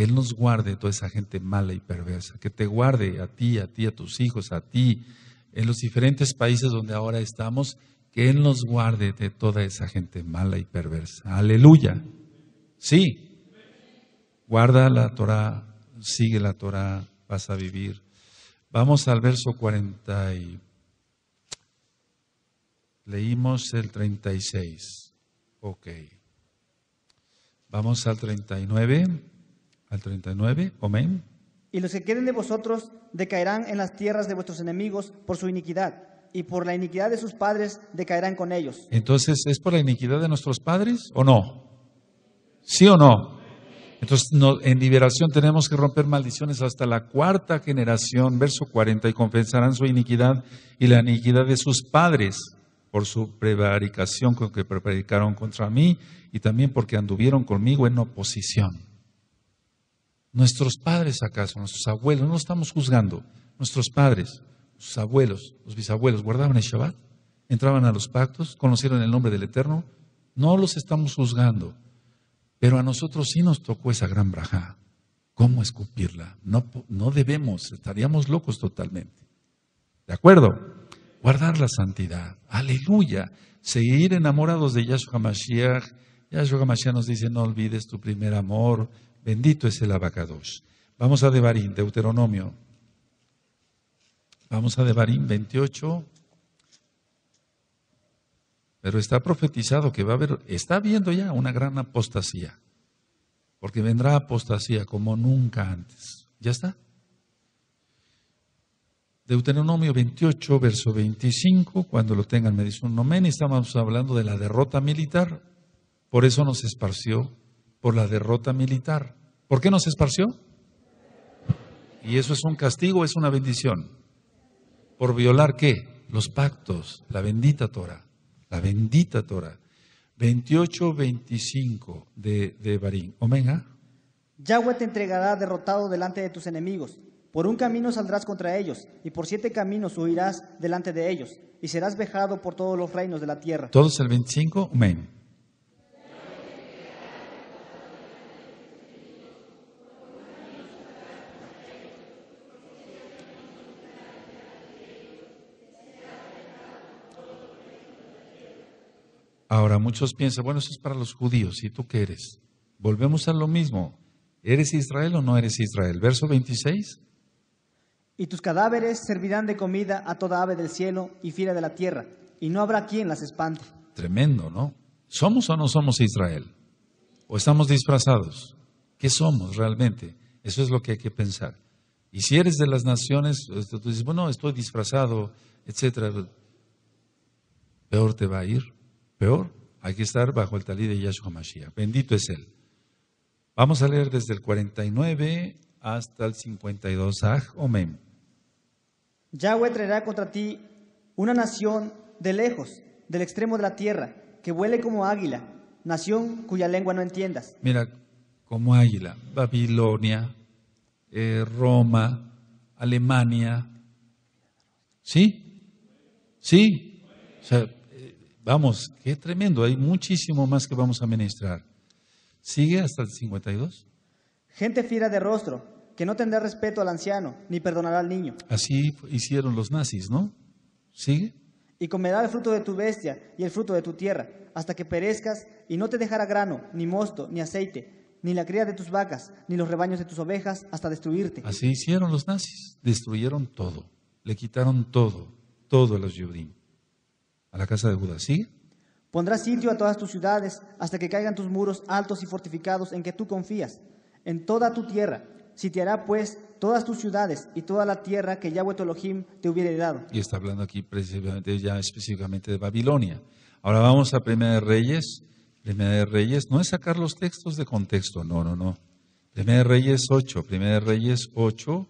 Speaker 1: Que Él nos guarde toda esa gente mala y perversa. Que te guarde a ti, a ti, a tus hijos, a ti, en los diferentes países donde ahora estamos. Que Él nos guarde de toda esa gente mala y perversa. Aleluya. Sí. Guarda la Torah, sigue la Torah, vas a vivir. Vamos al verso 40. Y... Leímos el 36. Ok. Vamos al 39 al 39. Amén.
Speaker 2: Y los que queden de vosotros decaerán en las tierras de vuestros enemigos por su iniquidad, y por la iniquidad de sus padres decaerán con ellos.
Speaker 1: Entonces, ¿es por la iniquidad de nuestros padres o no? ¿Sí o no? Entonces, en liberación tenemos que romper maldiciones hasta la cuarta generación, verso 40, y compensarán su iniquidad y la iniquidad de sus padres por su prevaricación con que prevaricaron contra mí y también porque anduvieron conmigo en oposición. Nuestros padres acaso, nuestros abuelos, no estamos juzgando. Nuestros padres, sus abuelos, los bisabuelos, guardaban el Shabbat, entraban a los pactos, conocieron el nombre del Eterno. No los estamos juzgando, pero a nosotros sí nos tocó esa gran braja. ¿Cómo escupirla? No, no debemos, estaríamos locos totalmente. ¿De acuerdo? Guardar la santidad. Aleluya. Seguir enamorados de Yahshua Mashiach. Yahshua Mashiach nos dice, no olvides tu primer amor Bendito es el abacados. Vamos a Devarim, Deuteronomio. Vamos a Devarim 28. Pero está profetizado que va a haber, está viendo ya una gran apostasía. Porque vendrá apostasía como nunca antes. ¿Ya está? Deuteronomio 28, verso 25, cuando lo tengan me dice un nomen, estamos hablando de la derrota militar, por eso nos esparció por la derrota militar. ¿Por qué se esparció? Y eso es un castigo, es una bendición. ¿Por violar qué? Los pactos, la bendita Torah, la bendita Torah. 28-25 de, de Barín. Omega.
Speaker 2: Yahweh te entregará derrotado delante de tus enemigos. Por un camino saldrás contra ellos, y por siete caminos huirás delante de ellos, y serás vejado por todos los reinos de la tierra.
Speaker 1: Todos el 25, muchos piensan, bueno, eso es para los judíos, ¿y tú qué eres? Volvemos a lo mismo. ¿Eres Israel o no eres Israel? Verso 26.
Speaker 2: Y tus cadáveres servirán de comida a toda ave del cielo y fiera de la tierra, y no habrá quien las espante.
Speaker 1: Tremendo, ¿no? ¿Somos o no somos Israel? ¿O estamos disfrazados? ¿Qué somos realmente? Eso es lo que hay que pensar. Y si eres de las naciones, este, tú dices, bueno, estoy disfrazado, etcétera, peor te va a ir, peor hay que estar bajo el talí de Yahshua Mashiach. Bendito es Él. Vamos a leer desde el 49 hasta el 52. Aj, omen.
Speaker 2: Yahweh traerá contra ti una nación de lejos, del extremo de la tierra, que huele como águila, nación cuya lengua no entiendas.
Speaker 1: Mira, como águila, Babilonia, eh, Roma, Alemania. ¿Sí? ¿Sí? Vamos, qué tremendo, hay muchísimo más que vamos a ministrar. Sigue hasta el 52.
Speaker 2: Gente fiera de rostro, que no tendrá respeto al anciano, ni perdonará al niño.
Speaker 1: Así hicieron los nazis, ¿no? Sigue.
Speaker 2: Y comerá el fruto de tu bestia y el fruto de tu tierra, hasta que perezcas y no te dejará grano, ni mosto, ni aceite, ni la cría de tus vacas, ni los rebaños de tus ovejas, hasta destruirte.
Speaker 1: Así hicieron los nazis, destruyeron todo, le quitaron todo, todo a los judíos a la casa de Judá. ¿sí?
Speaker 2: Pondrás sitio a todas tus ciudades hasta que caigan tus muros altos y fortificados en que tú confías, en toda tu tierra. Sitiará pues todas tus ciudades y toda la tierra que Yahweh Elohim te hubiera dado.
Speaker 1: Y está hablando aquí precisamente, ya específicamente de Babilonia. Ahora vamos a Primera de Reyes. Primera de Reyes, no es sacar los textos de contexto, no, no, no. Primera de Reyes 8, Primera de Reyes 8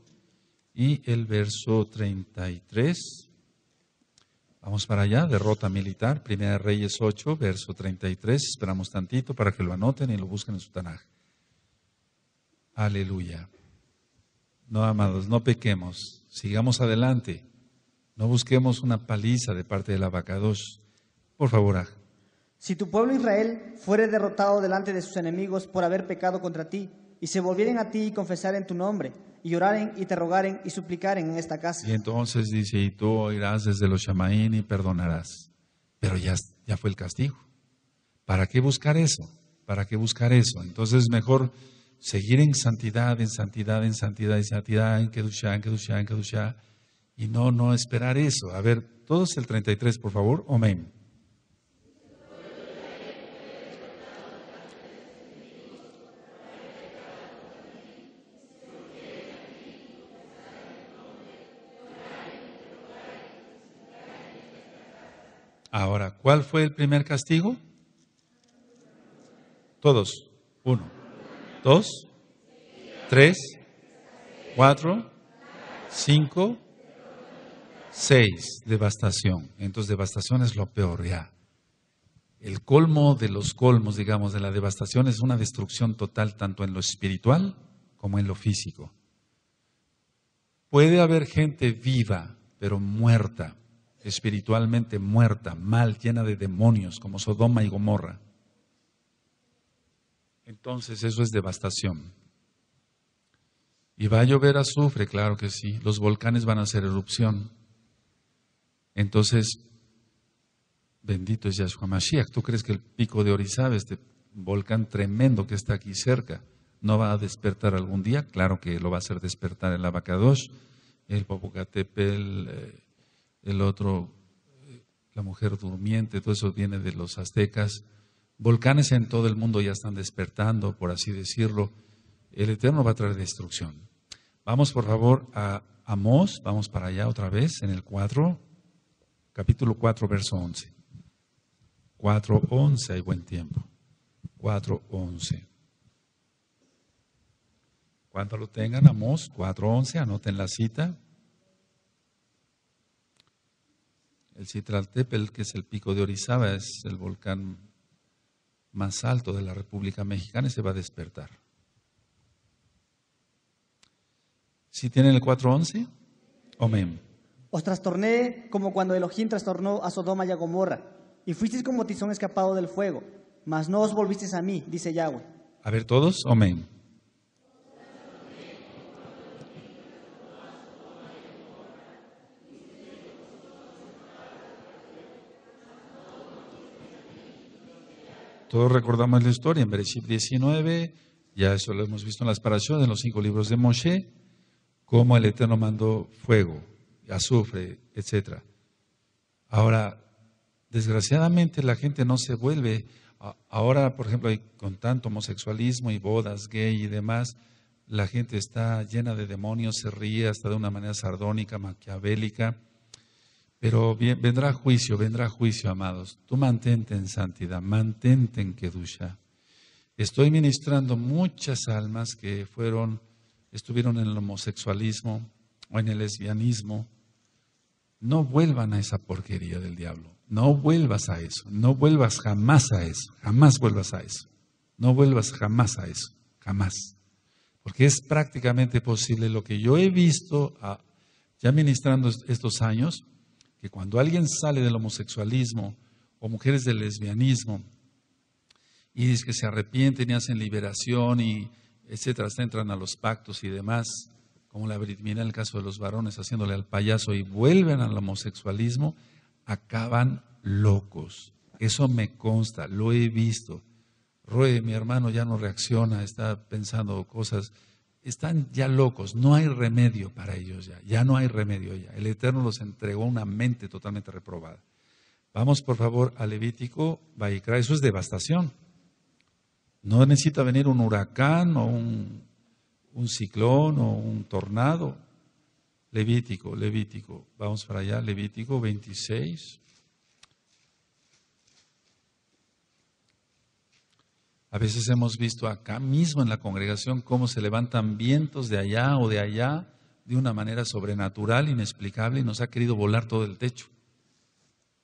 Speaker 1: y el verso 33. Vamos para allá, derrota militar, Primera Reyes 8, verso 33. Esperamos tantito para que lo anoten y lo busquen en su Tanaj. Aleluya. No, amados, no pequemos, sigamos adelante. No busquemos una paliza de parte de del vacados. Por favor,
Speaker 2: Si tu pueblo Israel fuere derrotado delante de sus enemigos por haber pecado contra ti, y se volvieren a ti y confesar en tu nombre, y oraren y te rogaren y suplicaren en esta casa.
Speaker 1: Y entonces dice, y tú oirás desde los Shamaín y perdonarás. Pero ya, ya fue el castigo. ¿Para qué buscar eso? ¿Para qué buscar eso? Entonces mejor seguir en santidad, en santidad, en santidad, en santidad, en Kedushá, en Kedushá, en Kedushá. Y no, no esperar eso. A ver, todos el 33, por favor. Amén. Ahora, ¿cuál fue el primer castigo? Todos. Uno, dos, tres, cuatro, cinco, seis. Devastación. Entonces, devastación es lo peor ya. El colmo de los colmos, digamos, de la devastación es una destrucción total tanto en lo espiritual como en lo físico. Puede haber gente viva, pero muerta espiritualmente muerta, mal, llena de demonios, como Sodoma y Gomorra, entonces eso es devastación. ¿Y va a llover azufre? Claro que sí. Los volcanes van a hacer erupción. Entonces, bendito es Yahshua Mashiach. ¿Tú crees que el pico de Orizaba, este volcán tremendo que está aquí cerca, no va a despertar algún día? Claro que lo va a hacer despertar el Abacadosh, el Popocatépetl, eh, el otro, eh, la mujer durmiente, todo eso viene de los aztecas. Volcanes en todo el mundo ya están despertando, por así decirlo. El Eterno va a traer destrucción. Vamos por favor a Amós, vamos para allá otra vez, en el 4, capítulo 4, verso 11. cuatro once, hay buen tiempo. cuatro 11. Cuando lo tengan, Amós once, anoten la cita. El Citraltepel, que es el pico de Orizaba, es el volcán más alto de la República Mexicana y se va a despertar. ¿Si tienen el 411? Amén.
Speaker 2: Os trastorné como cuando Elohim trastornó a Sodoma y a Gomorra, y fuisteis como tizón escapado del fuego, mas no os volvisteis a mí, dice Yahweh.
Speaker 1: A ver todos, amén. Todos recordamos la historia en Bereshit 19, ya eso lo hemos visto en las paraciones, en los cinco libros de Moshe, cómo el Eterno mandó fuego, azufre, etc. Ahora, desgraciadamente la gente no se vuelve, ahora por ejemplo con tanto homosexualismo y bodas gay y demás, la gente está llena de demonios, se ríe hasta de una manera sardónica, maquiavélica pero vendrá juicio, vendrá juicio, amados. Tú mantente en santidad, mantente en Kedusha. Estoy ministrando muchas almas que fueron, estuvieron en el homosexualismo o en el lesbianismo. No vuelvan a esa porquería del diablo. No vuelvas a eso. No vuelvas jamás a eso. Jamás vuelvas a eso. No vuelvas jamás a eso. Jamás. Porque es prácticamente posible lo que yo he visto ya ministrando estos años que cuando alguien sale del homosexualismo o mujeres del lesbianismo y dice que se arrepienten y hacen liberación y etcétera, se entran a los pactos y demás, como la Britmina en el caso de los varones haciéndole al payaso y vuelven al homosexualismo, acaban locos. Eso me consta, lo he visto. Ruede, mi hermano, ya no reacciona, está pensando cosas están ya locos, no hay remedio para ellos ya, ya no hay remedio ya. El Eterno los entregó una mente totalmente reprobada. Vamos por favor a Levítico, Baikra, eso es devastación. No necesita venir un huracán o un, un ciclón o un tornado. Levítico, Levítico, vamos para allá, Levítico 26. A veces hemos visto acá mismo en la congregación cómo se levantan vientos de allá o de allá de una manera sobrenatural, inexplicable, y nos ha querido volar todo el techo.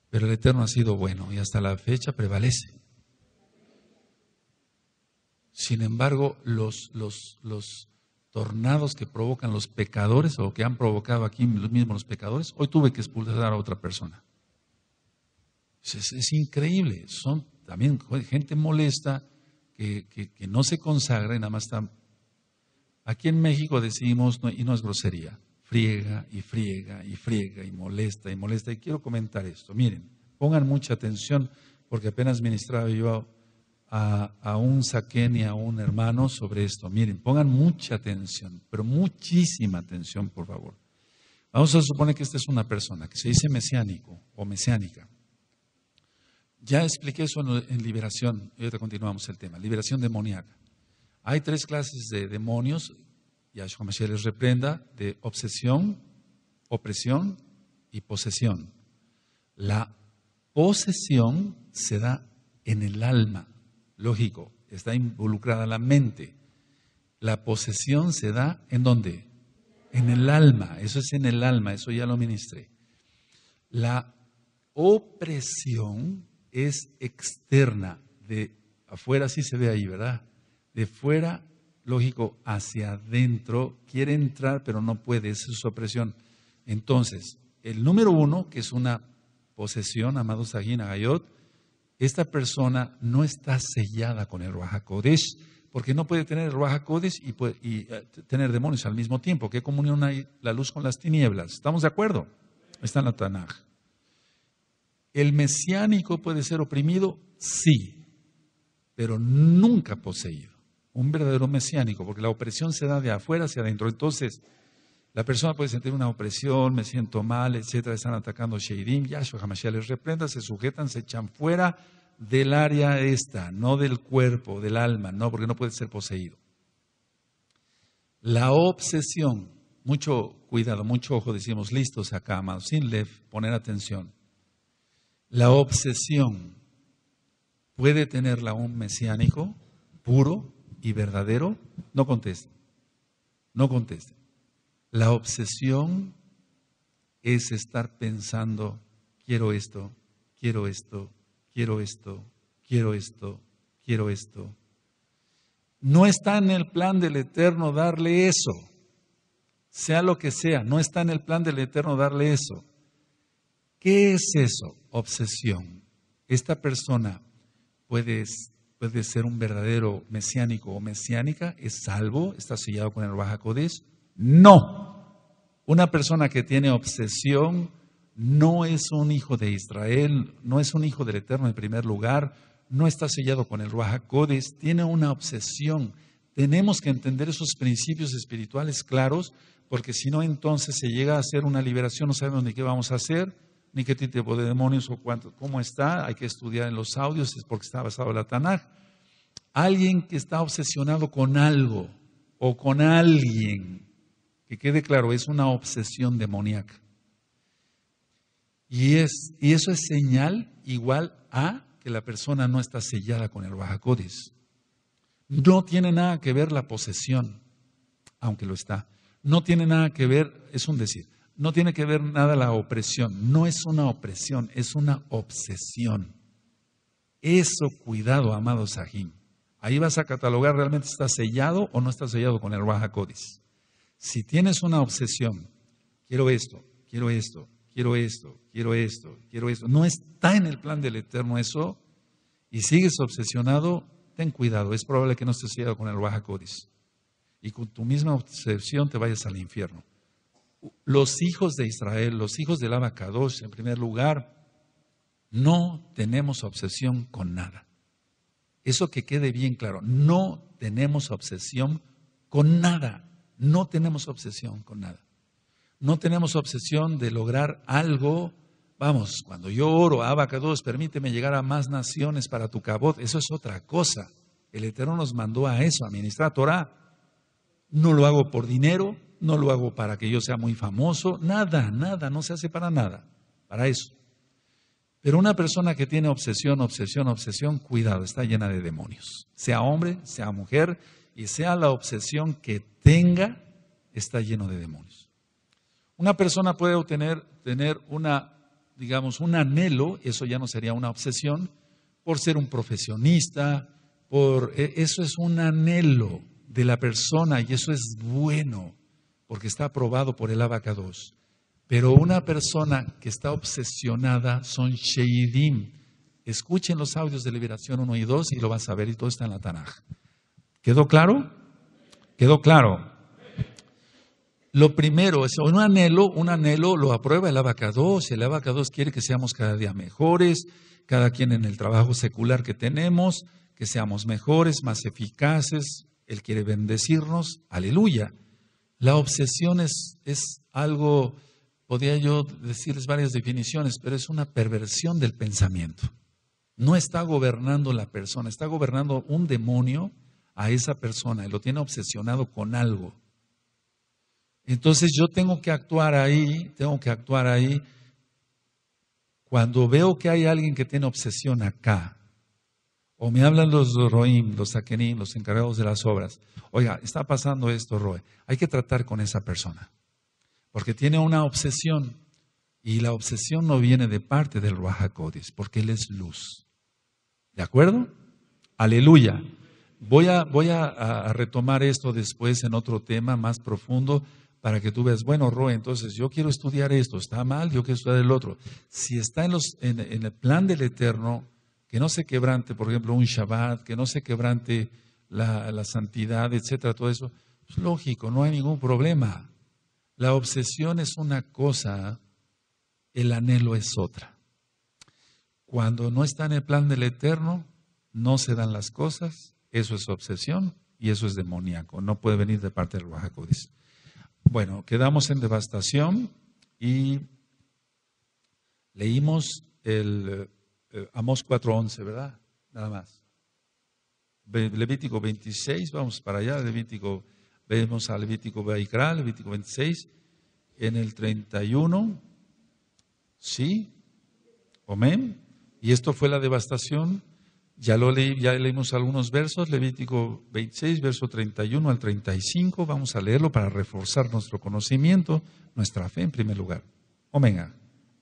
Speaker 1: Pero el Eterno ha sido bueno y hasta la fecha prevalece. Sin embargo, los, tornados que provocan los pecadores o que han provocado aquí los mismos los pecadores, hoy tuve que expulsar a otra persona. es increíble, son también gente molesta que, no se consagra y nada más está... Aquí en México decimos, y no es grosería, friega y friega y friega y molesta y molesta. Y quiero comentar esto. Miren, pongan mucha atención porque apenas ministraba yo a, a, un saquén y a un hermano sobre esto. Miren, pongan mucha atención, pero muchísima atención, por favor. Vamos a suponer que esta es una persona que se dice mesiánico o mesiánica. Ya expliqué eso en, liberación, y ahorita continuamos el tema, liberación demoníaca. Hay tres clases de demonios, y Mashiach les reprenda, de obsesión, opresión y posesión. La posesión se da en el alma, lógico, está involucrada la mente. La posesión se da en dónde? En el alma, eso es en el alma, eso ya lo ministré. La opresión es externa, de afuera sí se ve ahí, ¿verdad? De fuera, lógico, hacia adentro, quiere entrar, pero no puede, es su opresión. Entonces, el número uno, que es una posesión, amado sagina gayot esta persona no está sellada con el Ruajacodesh, porque no puede tener el Ruajacodesh y, y eh, tener demonios al mismo tiempo. ¿Qué comunión hay la luz con las tinieblas? ¿Estamos de acuerdo? Está en la Tanaj. ¿El mesiánico puede ser oprimido? Sí, pero nunca poseído. Un verdadero mesiánico, porque la opresión se da de afuera hacia adentro. Entonces, la persona puede sentir una opresión, me siento mal, etcétera, están atacando Sheidim, Yahshua Hamashiach les reprenda, se sujetan, se echan fuera del área esta, no del cuerpo, del alma, no, porque no puede ser poseído. La obsesión, mucho cuidado, mucho ojo, decimos listos acá, amados, sin lef, poner atención. La obsesión puede tenerla un mesiánico puro y verdadero. No conteste, no conteste. La obsesión es estar pensando, quiero esto, quiero esto, quiero esto, quiero esto, quiero esto. No está en el plan del Eterno darle eso, sea lo que sea, no está en el plan del Eterno darle eso. ¿Qué es eso? Obsesión. Esta persona puede, ser un verdadero mesiánico o mesiánica, es salvo, está sellado con el Ruach No. Una persona que tiene obsesión no es un hijo de Israel, no es un hijo del Eterno en primer lugar, no está sellado con el Ruach tiene una obsesión. Tenemos que entender esos principios espirituales claros, porque si no entonces se llega a hacer una liberación, no sabemos ni qué vamos a hacer, ni qué tipo de demonios o cuántos, cómo está, hay que estudiar en los audios, es porque está basado en la Tanaj. Alguien que está obsesionado con algo o con alguien, que quede claro, es una obsesión demoníaca. Y, y eso es señal igual a que la persona no está sellada con el Bajacodes. No tiene nada que ver la posesión, aunque lo está. No tiene nada que ver, es un decir, no tiene que ver nada la opresión. No es una opresión, es una obsesión. Eso, cuidado, amado Sahim. Ahí vas a catalogar realmente está sellado o no está sellado con el Raja Si tienes una obsesión, quiero esto, quiero esto, quiero esto, quiero esto, quiero esto, no está en el plan del Eterno eso, y sigues obsesionado, ten cuidado, es probable que no estés sellado con el Raja Y con tu misma obsesión te vayas al infierno los hijos de Israel, los hijos del Abacados, en primer lugar, no tenemos obsesión con nada. Eso que quede bien claro, no tenemos obsesión con nada. No tenemos obsesión con nada. No tenemos obsesión de lograr algo. Vamos, cuando yo oro a Abacados, permíteme llegar a más naciones para tu cabot, eso es otra cosa. El Eterno nos mandó a eso, a ministrar Torah. No lo hago por dinero, no lo hago para que yo sea muy famoso, nada, nada, no se hace para nada, para eso. Pero una persona que tiene obsesión, obsesión, obsesión, cuidado, está llena de demonios. Sea hombre, sea mujer, y sea la obsesión que tenga, está lleno de demonios. Una persona puede obtener, tener una, digamos, un anhelo, eso ya no sería una obsesión, por ser un profesionista, por e, eso es un anhelo, de la persona y eso es bueno porque está aprobado por el abacados. Pero una persona que está obsesionada son Sheidim. Escuchen los audios de Liberación 1 y 2 y lo vas a ver y todo está en la Tanaj. ¿Quedó claro? ¿Quedó claro? Lo primero es un anhelo, un anhelo lo aprueba el abacados. El abacados quiere que seamos cada día mejores, cada quien en el trabajo secular que tenemos, que seamos mejores, más eficaces, él quiere bendecirnos, aleluya. La obsesión es, algo, podría yo decirles varias definiciones, pero es una perversión del pensamiento. No está gobernando la persona, está gobernando un demonio a esa persona y lo tiene obsesionado con algo. Entonces yo tengo que actuar ahí, tengo que actuar ahí. Cuando veo que hay alguien que tiene obsesión acá, o me hablan los Roim, los Sakenim, los encargados de las obras. Oiga, está pasando esto, Roe. Hay que tratar con esa persona. Porque tiene una obsesión. Y la obsesión no viene de parte del Ruajacodis, porque él es luz. ¿De acuerdo? Aleluya. Voy, a, retomar esto después en otro tema más profundo para que tú veas, bueno, Roe, entonces yo quiero estudiar esto, está mal, yo quiero estudiar el otro. Si está en el plan del Eterno, que no se quebrante, por ejemplo, un Shabbat, que no se quebrante la, santidad, etcétera, todo eso, es pues, lógico, no hay ningún problema. La obsesión es una cosa, el anhelo es otra. Cuando no está en el plan del Eterno, no se dan las cosas, eso es obsesión y eso es demoníaco, no puede venir de parte del Ruajacodis. Bueno, quedamos en devastación y leímos el eh, Amos Amós 4.11, ¿verdad? Nada más. Levítico 26, vamos para allá, Levítico, vemos a Levítico Baikra, Levítico 26, en el 31, ¿sí? Amén. Y esto fue la devastación. Ya lo leí, ya leímos algunos versos, Levítico 26, verso 31 al 35. Vamos a leerlo para reforzar nuestro conocimiento, nuestra fe en primer lugar. Amén.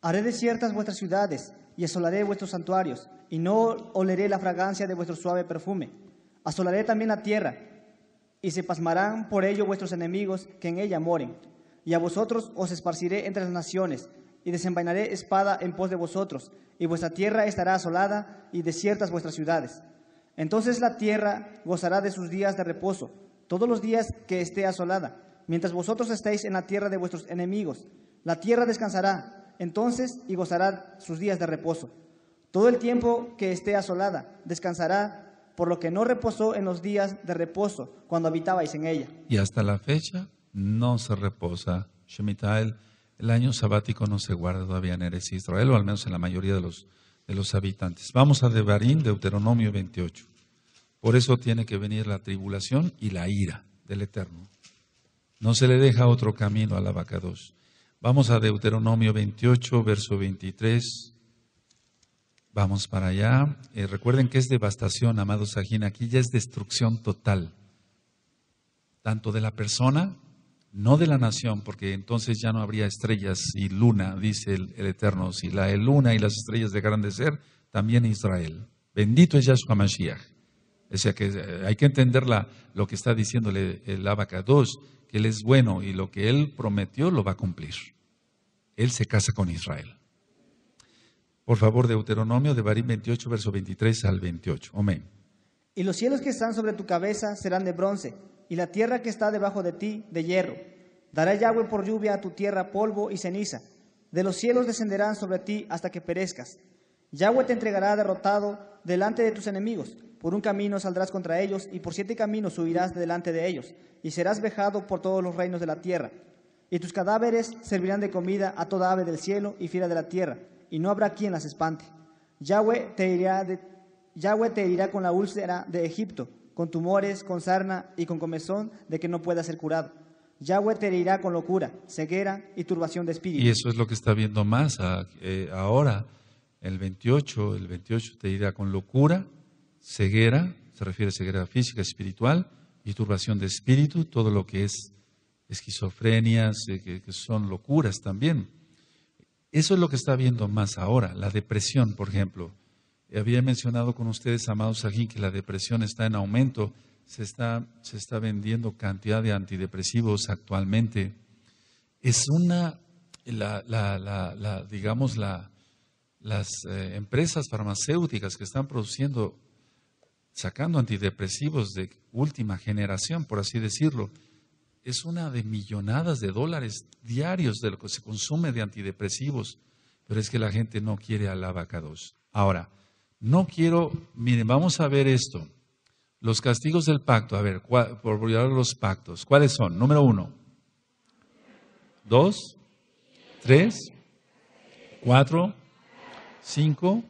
Speaker 2: Haré desiertas vuestras ciudades y asolaré vuestros santuarios, y no oleré la fragancia de vuestro suave perfume. Asolaré también la tierra, y se pasmarán por ello vuestros enemigos que en ella moren. Y a vosotros os esparciré entre las naciones, y desenvainaré espada en pos de vosotros, y vuestra tierra estará asolada, y desiertas vuestras ciudades. Entonces la tierra gozará de sus días de reposo, todos los días que esté asolada, mientras vosotros estéis en la tierra de vuestros enemigos. La tierra descansará entonces y gozará sus días de reposo. Todo el tiempo que esté asolada, descansará, por lo que no reposó en los días de reposo cuando habitabais en ella.
Speaker 1: Y hasta la fecha no se reposa. Shemitah, el, año sabático no se guarda todavía en Eres Israel, o al menos en la mayoría de los, habitantes. Vamos a Devarim, Deuteronomio 28. Por eso tiene que venir la tribulación y la ira del Eterno. No se le deja otro camino a la vaca dos. Vamos a Deuteronomio 28, verso 23. Vamos para allá. Eh, recuerden que es devastación, amados Sajín. Aquí ya es destrucción total. Tanto de la persona, no de la nación, porque entonces ya no habría estrellas y luna, dice el, Eterno. Si la luna y las estrellas dejaran de ser, también Israel. Bendito es Yahshua Mashiach. O sea que eh, hay que entender lo que está diciéndole el dos que él es bueno y lo que él prometió lo va a cumplir. Él se casa con Israel. Por favor, Deuteronomio de Barín 28, verso 23 al 28. Amén.
Speaker 2: Y los cielos que están sobre tu cabeza serán de bronce, y la tierra que está debajo de ti de hierro. Dará Yahweh por lluvia a tu tierra polvo y ceniza. De los cielos descenderán sobre ti hasta que perezcas. Yahweh te entregará derrotado delante de tus enemigos. Por un camino saldrás contra ellos, y por siete caminos huirás delante de ellos, y serás vejado por todos los reinos de la tierra y tus cadáveres servirán de comida a toda ave del cielo y fiera de la tierra, y no habrá quien las espante. Yahweh te irá con la úlcera de Egipto, con tumores, con sarna y con comezón de que no pueda ser curado. Yahweh te irá con locura, ceguera y turbación de espíritu. Y eso
Speaker 1: es lo que está viendo más eh, ahora, el 28, el 28 te irá con locura, ceguera, se refiere a ceguera física, espiritual, y turbación de espíritu, todo lo que es esquizofrenias, que, son locuras también. Eso es lo que está viendo más ahora, la depresión, por ejemplo. Había mencionado con ustedes, amados aquí, que la depresión está en aumento. Se está, vendiendo cantidad de antidepresivos actualmente. Es una, la, digamos, la, las eh, empresas farmacéuticas que están produciendo, sacando antidepresivos de última generación, por así decirlo, es una de millonadas de dólares diarios de lo que se consume de antidepresivos, pero es que la gente no quiere al dos. Ahora, no quiero, miren, vamos a ver esto. Los castigos del pacto, a ver, por de los pactos, ¿cuáles son? Número uno, dos, tres, cuatro, cinco,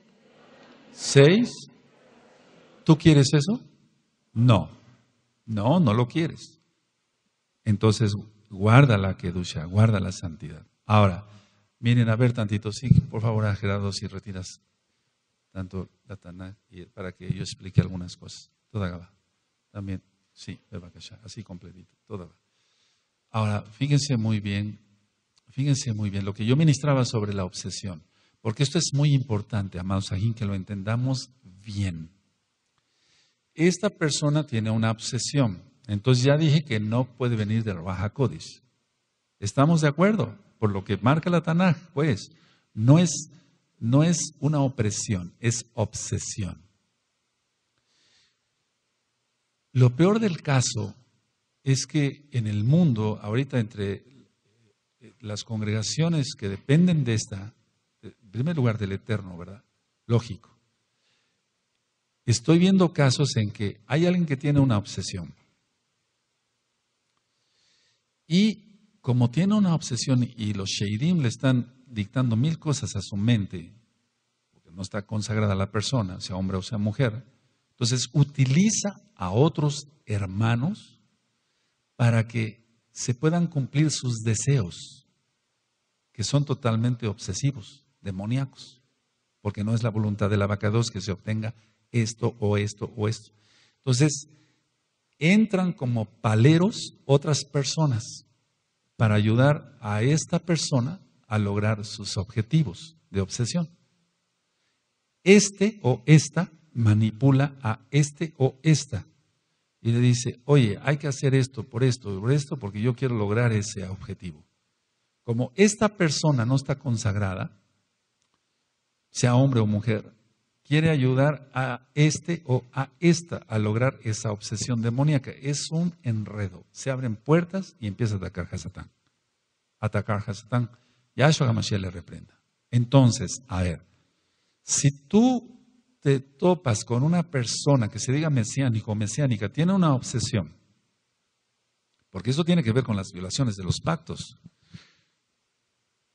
Speaker 1: seis. ¿Tú quieres eso? No, no, no lo quieres. Entonces, guarda la ducha, guarda la santidad. Ahora, miren a ver tantito, sí, por favor, a Gerardo, si retiras tanto la tana, para que yo explique algunas cosas. Toda va, También, sí, así completito, toda va. Ahora, fíjense muy bien, fíjense muy bien lo que yo ministraba sobre la obsesión, porque esto es muy importante, amados ajín que lo entendamos bien. Esta persona tiene una obsesión. Entonces ya dije que no puede venir la Baja Codis. ¿Estamos de acuerdo? Por lo que marca la Tanaj, pues, no es, no es una opresión, es obsesión. Lo peor del caso es que en el mundo, ahorita entre eh, las congregaciones que dependen de esta, en primer lugar del Eterno, ¿verdad? Lógico. Estoy viendo casos en que hay alguien que tiene una obsesión y como tiene una obsesión y los Sheidim le están dictando mil cosas a su mente, porque no está consagrada la persona, sea hombre o sea mujer, entonces utiliza a otros hermanos para que se puedan cumplir sus deseos, que son totalmente obsesivos, demoníacos, porque no es la voluntad de la vaca 2 que se obtenga esto o esto o esto. Entonces, entran como paleros otras personas para ayudar a esta persona a lograr sus objetivos de obsesión. Este o esta manipula a este o esta y le dice, oye, hay que hacer esto por esto, y por esto, porque yo quiero lograr ese objetivo. Como esta persona no está consagrada, sea hombre o mujer, quiere ayudar a este o a esta a lograr esa obsesión demoníaca. Es un enredo. Se abren puertas y empieza a atacar a Satán. Atacar a Satán. Yahshua Hamashiach le reprenda. Entonces, a ver, si tú te topas con una persona que se diga mesiánico o mesiánica, tiene una obsesión, porque eso tiene que ver con las violaciones de los pactos.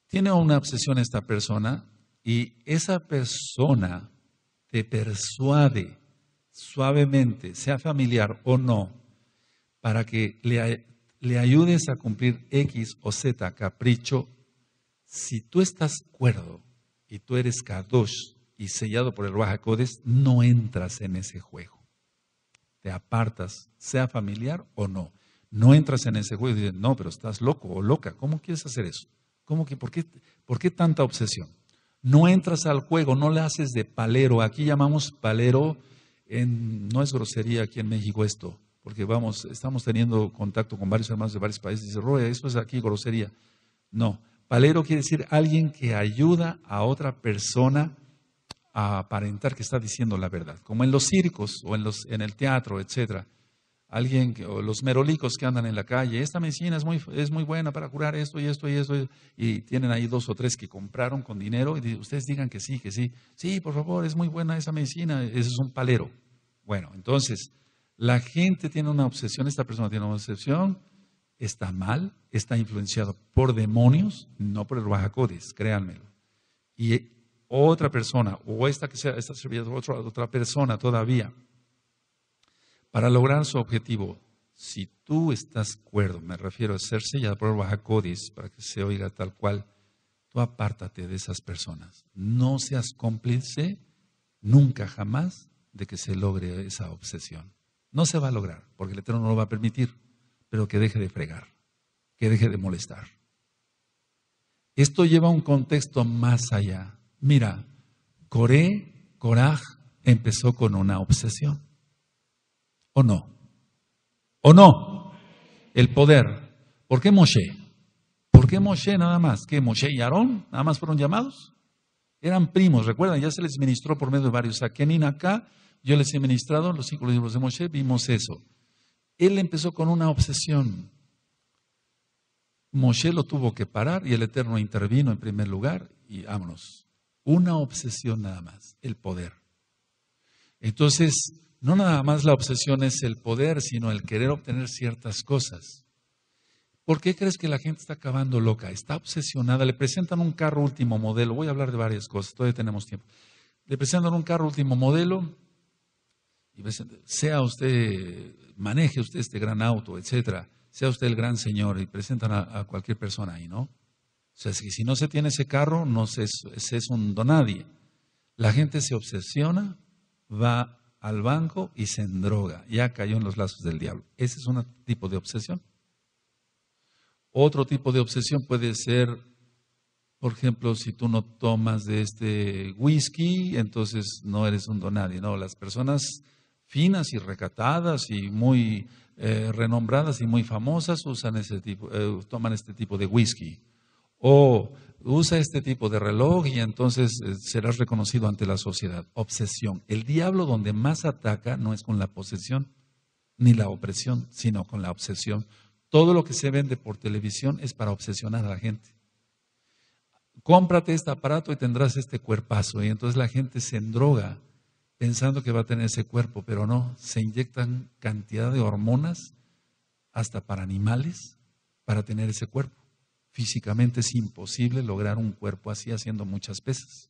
Speaker 1: Tiene una obsesión esta persona y esa persona te persuade suavemente, sea familiar o no, para que le, ayudes a cumplir X o Z capricho, si tú estás cuerdo y tú eres Kadosh y sellado por el Bajacodes, no entras en ese juego. Te apartas, sea familiar o no. No entras en ese juego y dices, no, pero estás loco o loca. ¿Cómo quieres hacer eso? ¿Cómo por, qué, ¿Por qué tanta obsesión? no entras al juego, no le haces de palero. Aquí llamamos palero, no es grosería aquí en México esto, porque vamos, estamos teniendo contacto con varios hermanos de varios países. Dice, roya, eso es aquí grosería. No, palero quiere decir alguien que ayuda a otra persona a aparentar que está diciendo la verdad, como en los circos o en, los, en el teatro, etcétera alguien, los merolicos que andan en la calle, esta medicina es muy, buena para curar esto y esto y esto, y tienen ahí dos o tres que compraron con dinero, y ustedes digan que sí, que sí, sí, por favor, es muy buena esa medicina, ese es un palero. Bueno, entonces, la gente tiene una obsesión, esta persona tiene una obsesión, está mal, está influenciado por demonios, no por el créanmelo. Y otra persona, o esta que sea, esta otra, otra persona todavía, para lograr su objetivo. Si tú estás cuerdo, me refiero a hacerse y a prueba para que se oiga tal cual, tú apártate de esas personas. No seas cómplice nunca jamás de que se logre esa obsesión. No se va a lograr, porque el Eterno no lo va a permitir, pero que deje de fregar, que deje de molestar. Esto lleva a un contexto más allá. Mira, Coré, Coraj empezó con una obsesión. ¿O no? ¿O no? El poder. ¿Por qué Moshe? ¿Por qué Moshe nada más? ¿Qué, Moshe y Aarón nada más fueron llamados? Eran primos, recuerdan, ya se les ministró por medio de varios. A acá, yo les he ministrado en los cinco libros de Moshe, vimos eso. Él empezó con una obsesión. Moshe lo tuvo que parar y el Eterno intervino en primer lugar y vámonos. Una obsesión nada más, el poder. Entonces, no nada más la obsesión es el poder, sino el querer obtener ciertas cosas. ¿Por qué crees que la gente está acabando loca? Está obsesionada. Le presentan un carro último modelo. Voy a hablar de varias cosas, todavía tenemos tiempo. Le presentan un carro último modelo. sea usted, maneje usted este gran auto, etcétera. Sea usted el gran señor. Y presentan a, cualquier persona ahí, ¿no? O sea, si, no se tiene ese carro, no se, es un donadie. La gente se obsesiona, va al banco y se droga Ya cayó en los lazos del diablo. Ese es un tipo de obsesión. Otro tipo de obsesión puede ser, por ejemplo, si tú no tomas de este whisky, entonces no eres un donadie. No, las personas finas y recatadas y muy eh, renombradas y muy famosas usan ese tipo, eh, toman este tipo de whisky. O usa este tipo de reloj y entonces eh, serás reconocido ante la sociedad. Obsesión. El diablo donde más ataca no es con la posesión ni la opresión, sino con la obsesión. Todo lo que se vende por televisión es para obsesionar a la gente. Cómprate este aparato y tendrás este cuerpazo. Y entonces la gente se endroga pensando que va a tener ese cuerpo, pero no, se inyectan cantidad de hormonas hasta para animales para tener ese cuerpo. Físicamente es imposible lograr un cuerpo así haciendo muchas pesas.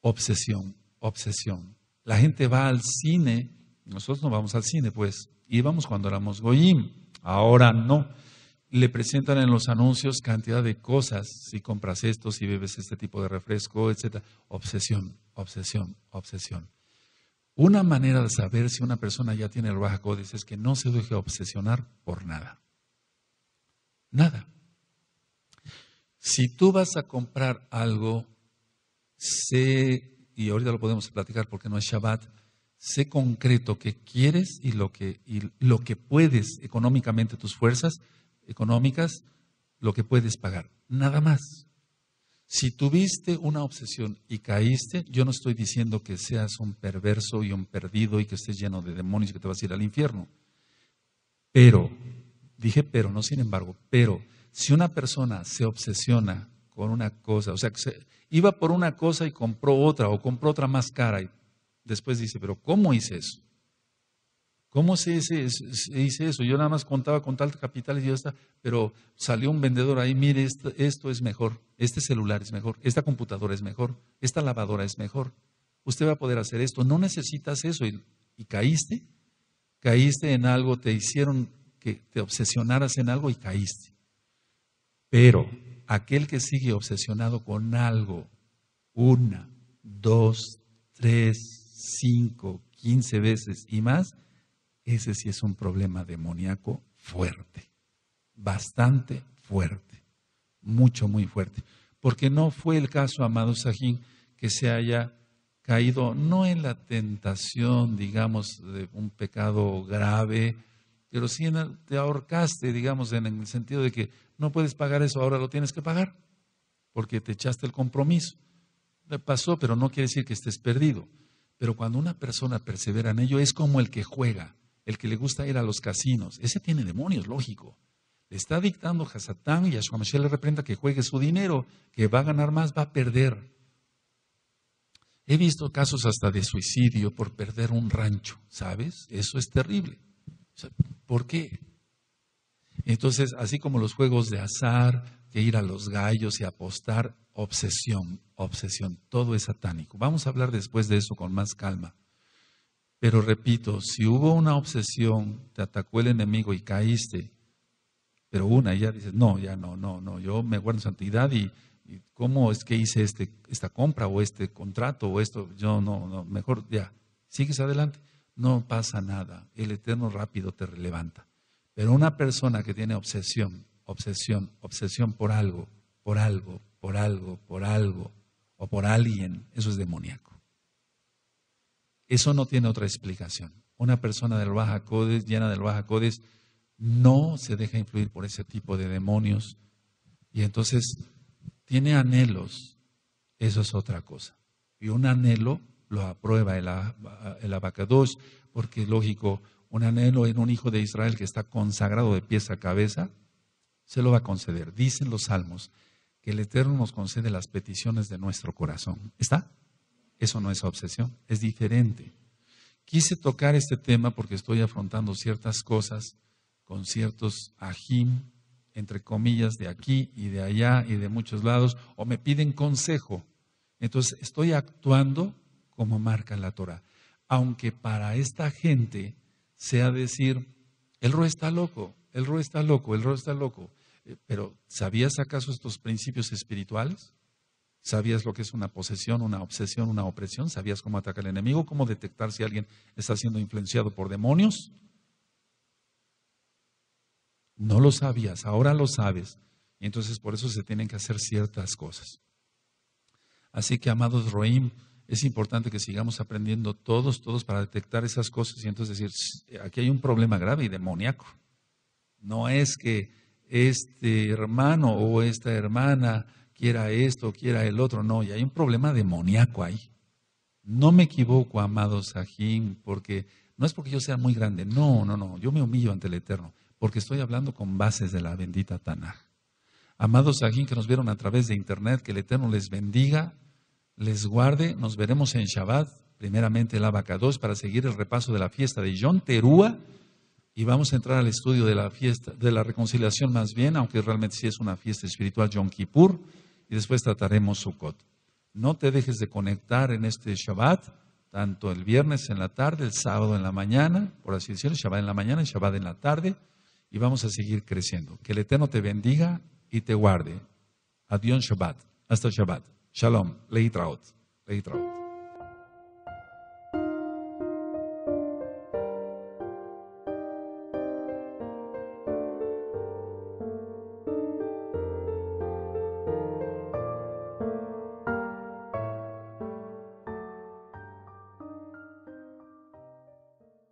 Speaker 1: Obsesión, obsesión. La gente va al cine, nosotros no vamos al cine, pues íbamos cuando éramos Goyim, ahora no. Le presentan en los anuncios cantidad de cosas, si compras esto, si bebes este tipo de refresco, etc. Obsesión, obsesión, obsesión. Una manera de saber si una persona ya tiene el Baja es que no se deje obsesionar por nada. Nada. Si tú vas a comprar algo, sé, y ahorita lo podemos platicar porque no es Shabbat, sé concreto qué quieres y lo que, y lo que puedes económicamente, tus fuerzas económicas, lo que puedes pagar. Nada más. Si tuviste una obsesión y caíste, yo no estoy diciendo que seas un perverso y un perdido y que estés lleno de demonios y que te vas a ir al infierno. Pero, dije pero, no sin embargo, pero si una persona se obsesiona con una cosa, o sea, iba por una cosa y compró otra o compró otra más cara y después dice, pero ¿cómo hice eso? ¿Cómo se hice, eso? Yo nada más contaba con tal capital y yo está, pero salió un vendedor ahí, mire, esto, es mejor, este celular es mejor, esta computadora es mejor, esta lavadora es mejor. Usted va a poder hacer esto, no necesitas eso y caíste, caíste en algo, te hicieron que te obsesionaras en algo y caíste. Pero aquel que sigue obsesionado con algo, una, dos, tres, cinco, quince veces y más, ese sí es un problema demoníaco fuerte, bastante fuerte, mucho, muy fuerte. Porque no fue el caso, amado Sajín, que se haya caído no en la tentación, digamos, de un pecado grave, pero sí en te ahorcaste, digamos, en el sentido de que no puedes pagar eso, ahora lo tienes que pagar, porque te echaste el compromiso. Le pasó, pero no quiere decir que estés perdido. Pero cuando una persona persevera en ello, es como el que juega, el que le gusta ir a los casinos. Ese tiene demonios, lógico. Le está dictando a y a Mashiach le reprenda que juegue su dinero, que va a ganar más, va a perder. He visto casos hasta de suicidio por perder un rancho, ¿sabes? Eso es terrible. ¿Por qué? Entonces, así como los juegos de azar, que ir a los gallos y apostar, obsesión, obsesión, todo es satánico. Vamos a hablar después de eso con más calma. Pero repito, si hubo una obsesión, te atacó el enemigo y caíste, pero una, y ya dices, no, ya no, no, no, yo me guardo santidad y, cómo es que hice este, esta compra o este contrato o esto, yo no, no, mejor ya, sigues adelante, no pasa nada, el Eterno rápido te relevanta. Pero una persona que tiene obsesión, obsesión, obsesión por algo, por algo, por algo, por algo o por alguien, eso es demoníaco. Eso no tiene otra explicación. Una persona del Baja llena del Baja Codes, no se deja influir por ese tipo de demonios y entonces tiene anhelos. Eso es otra cosa. Y un anhelo lo aprueba el, el abacadosh, porque lógico, un anhelo en un hijo de Israel que está consagrado de pies a cabeza, se lo va a conceder. Dicen los salmos que el Eterno nos concede las peticiones de nuestro corazón. ¿Está? Eso no es obsesión, es diferente. Quise tocar este tema porque estoy afrontando ciertas cosas con ciertos ajim, entre comillas, de aquí y de allá y de muchos lados, o me piden consejo. Entonces estoy actuando como marca la Torah. Aunque para esta gente sea decir, el Ro está loco, el Ro está loco, el Ro está loco. Eh, pero ¿sabías acaso estos principios espirituales? ¿Sabías lo que es una posesión, una obsesión, una opresión? ¿Sabías cómo atacar al enemigo? ¿Cómo detectar si alguien está siendo influenciado por demonios? No lo sabías, ahora lo sabes. Y entonces por eso se tienen que hacer ciertas cosas. Así que, amados Roim, es importante que sigamos aprendiendo todos, todos para detectar esas cosas y entonces decir, aquí hay un problema grave y demoníaco. No es que este hermano o esta hermana quiera esto, o quiera el otro, no, y hay un problema demoníaco ahí. No me equivoco, amados Sajín, porque no es porque yo sea muy grande, no, no, no, yo me humillo ante el Eterno, porque estoy hablando con bases de la bendita Tanaj. Amados Sajín que nos vieron a través de internet, que el Eterno les bendiga les guarde. Nos veremos en Shabbat, primeramente el Abacados, para seguir el repaso de la fiesta de John Terúa. Y vamos a entrar al estudio de la fiesta, de la reconciliación más bien, aunque realmente sí es una fiesta espiritual, Yom Kippur, y después trataremos Sukkot. No te dejes de conectar en este Shabbat, tanto el viernes en la tarde, el sábado en la mañana, por así decirlo, Shabbat en la mañana y Shabbat en la tarde, y vamos a seguir creciendo. Que el Eterno te bendiga y te guarde. Adiós Shabbat. Hasta Shabbat. שלום, להתראות. להתראות.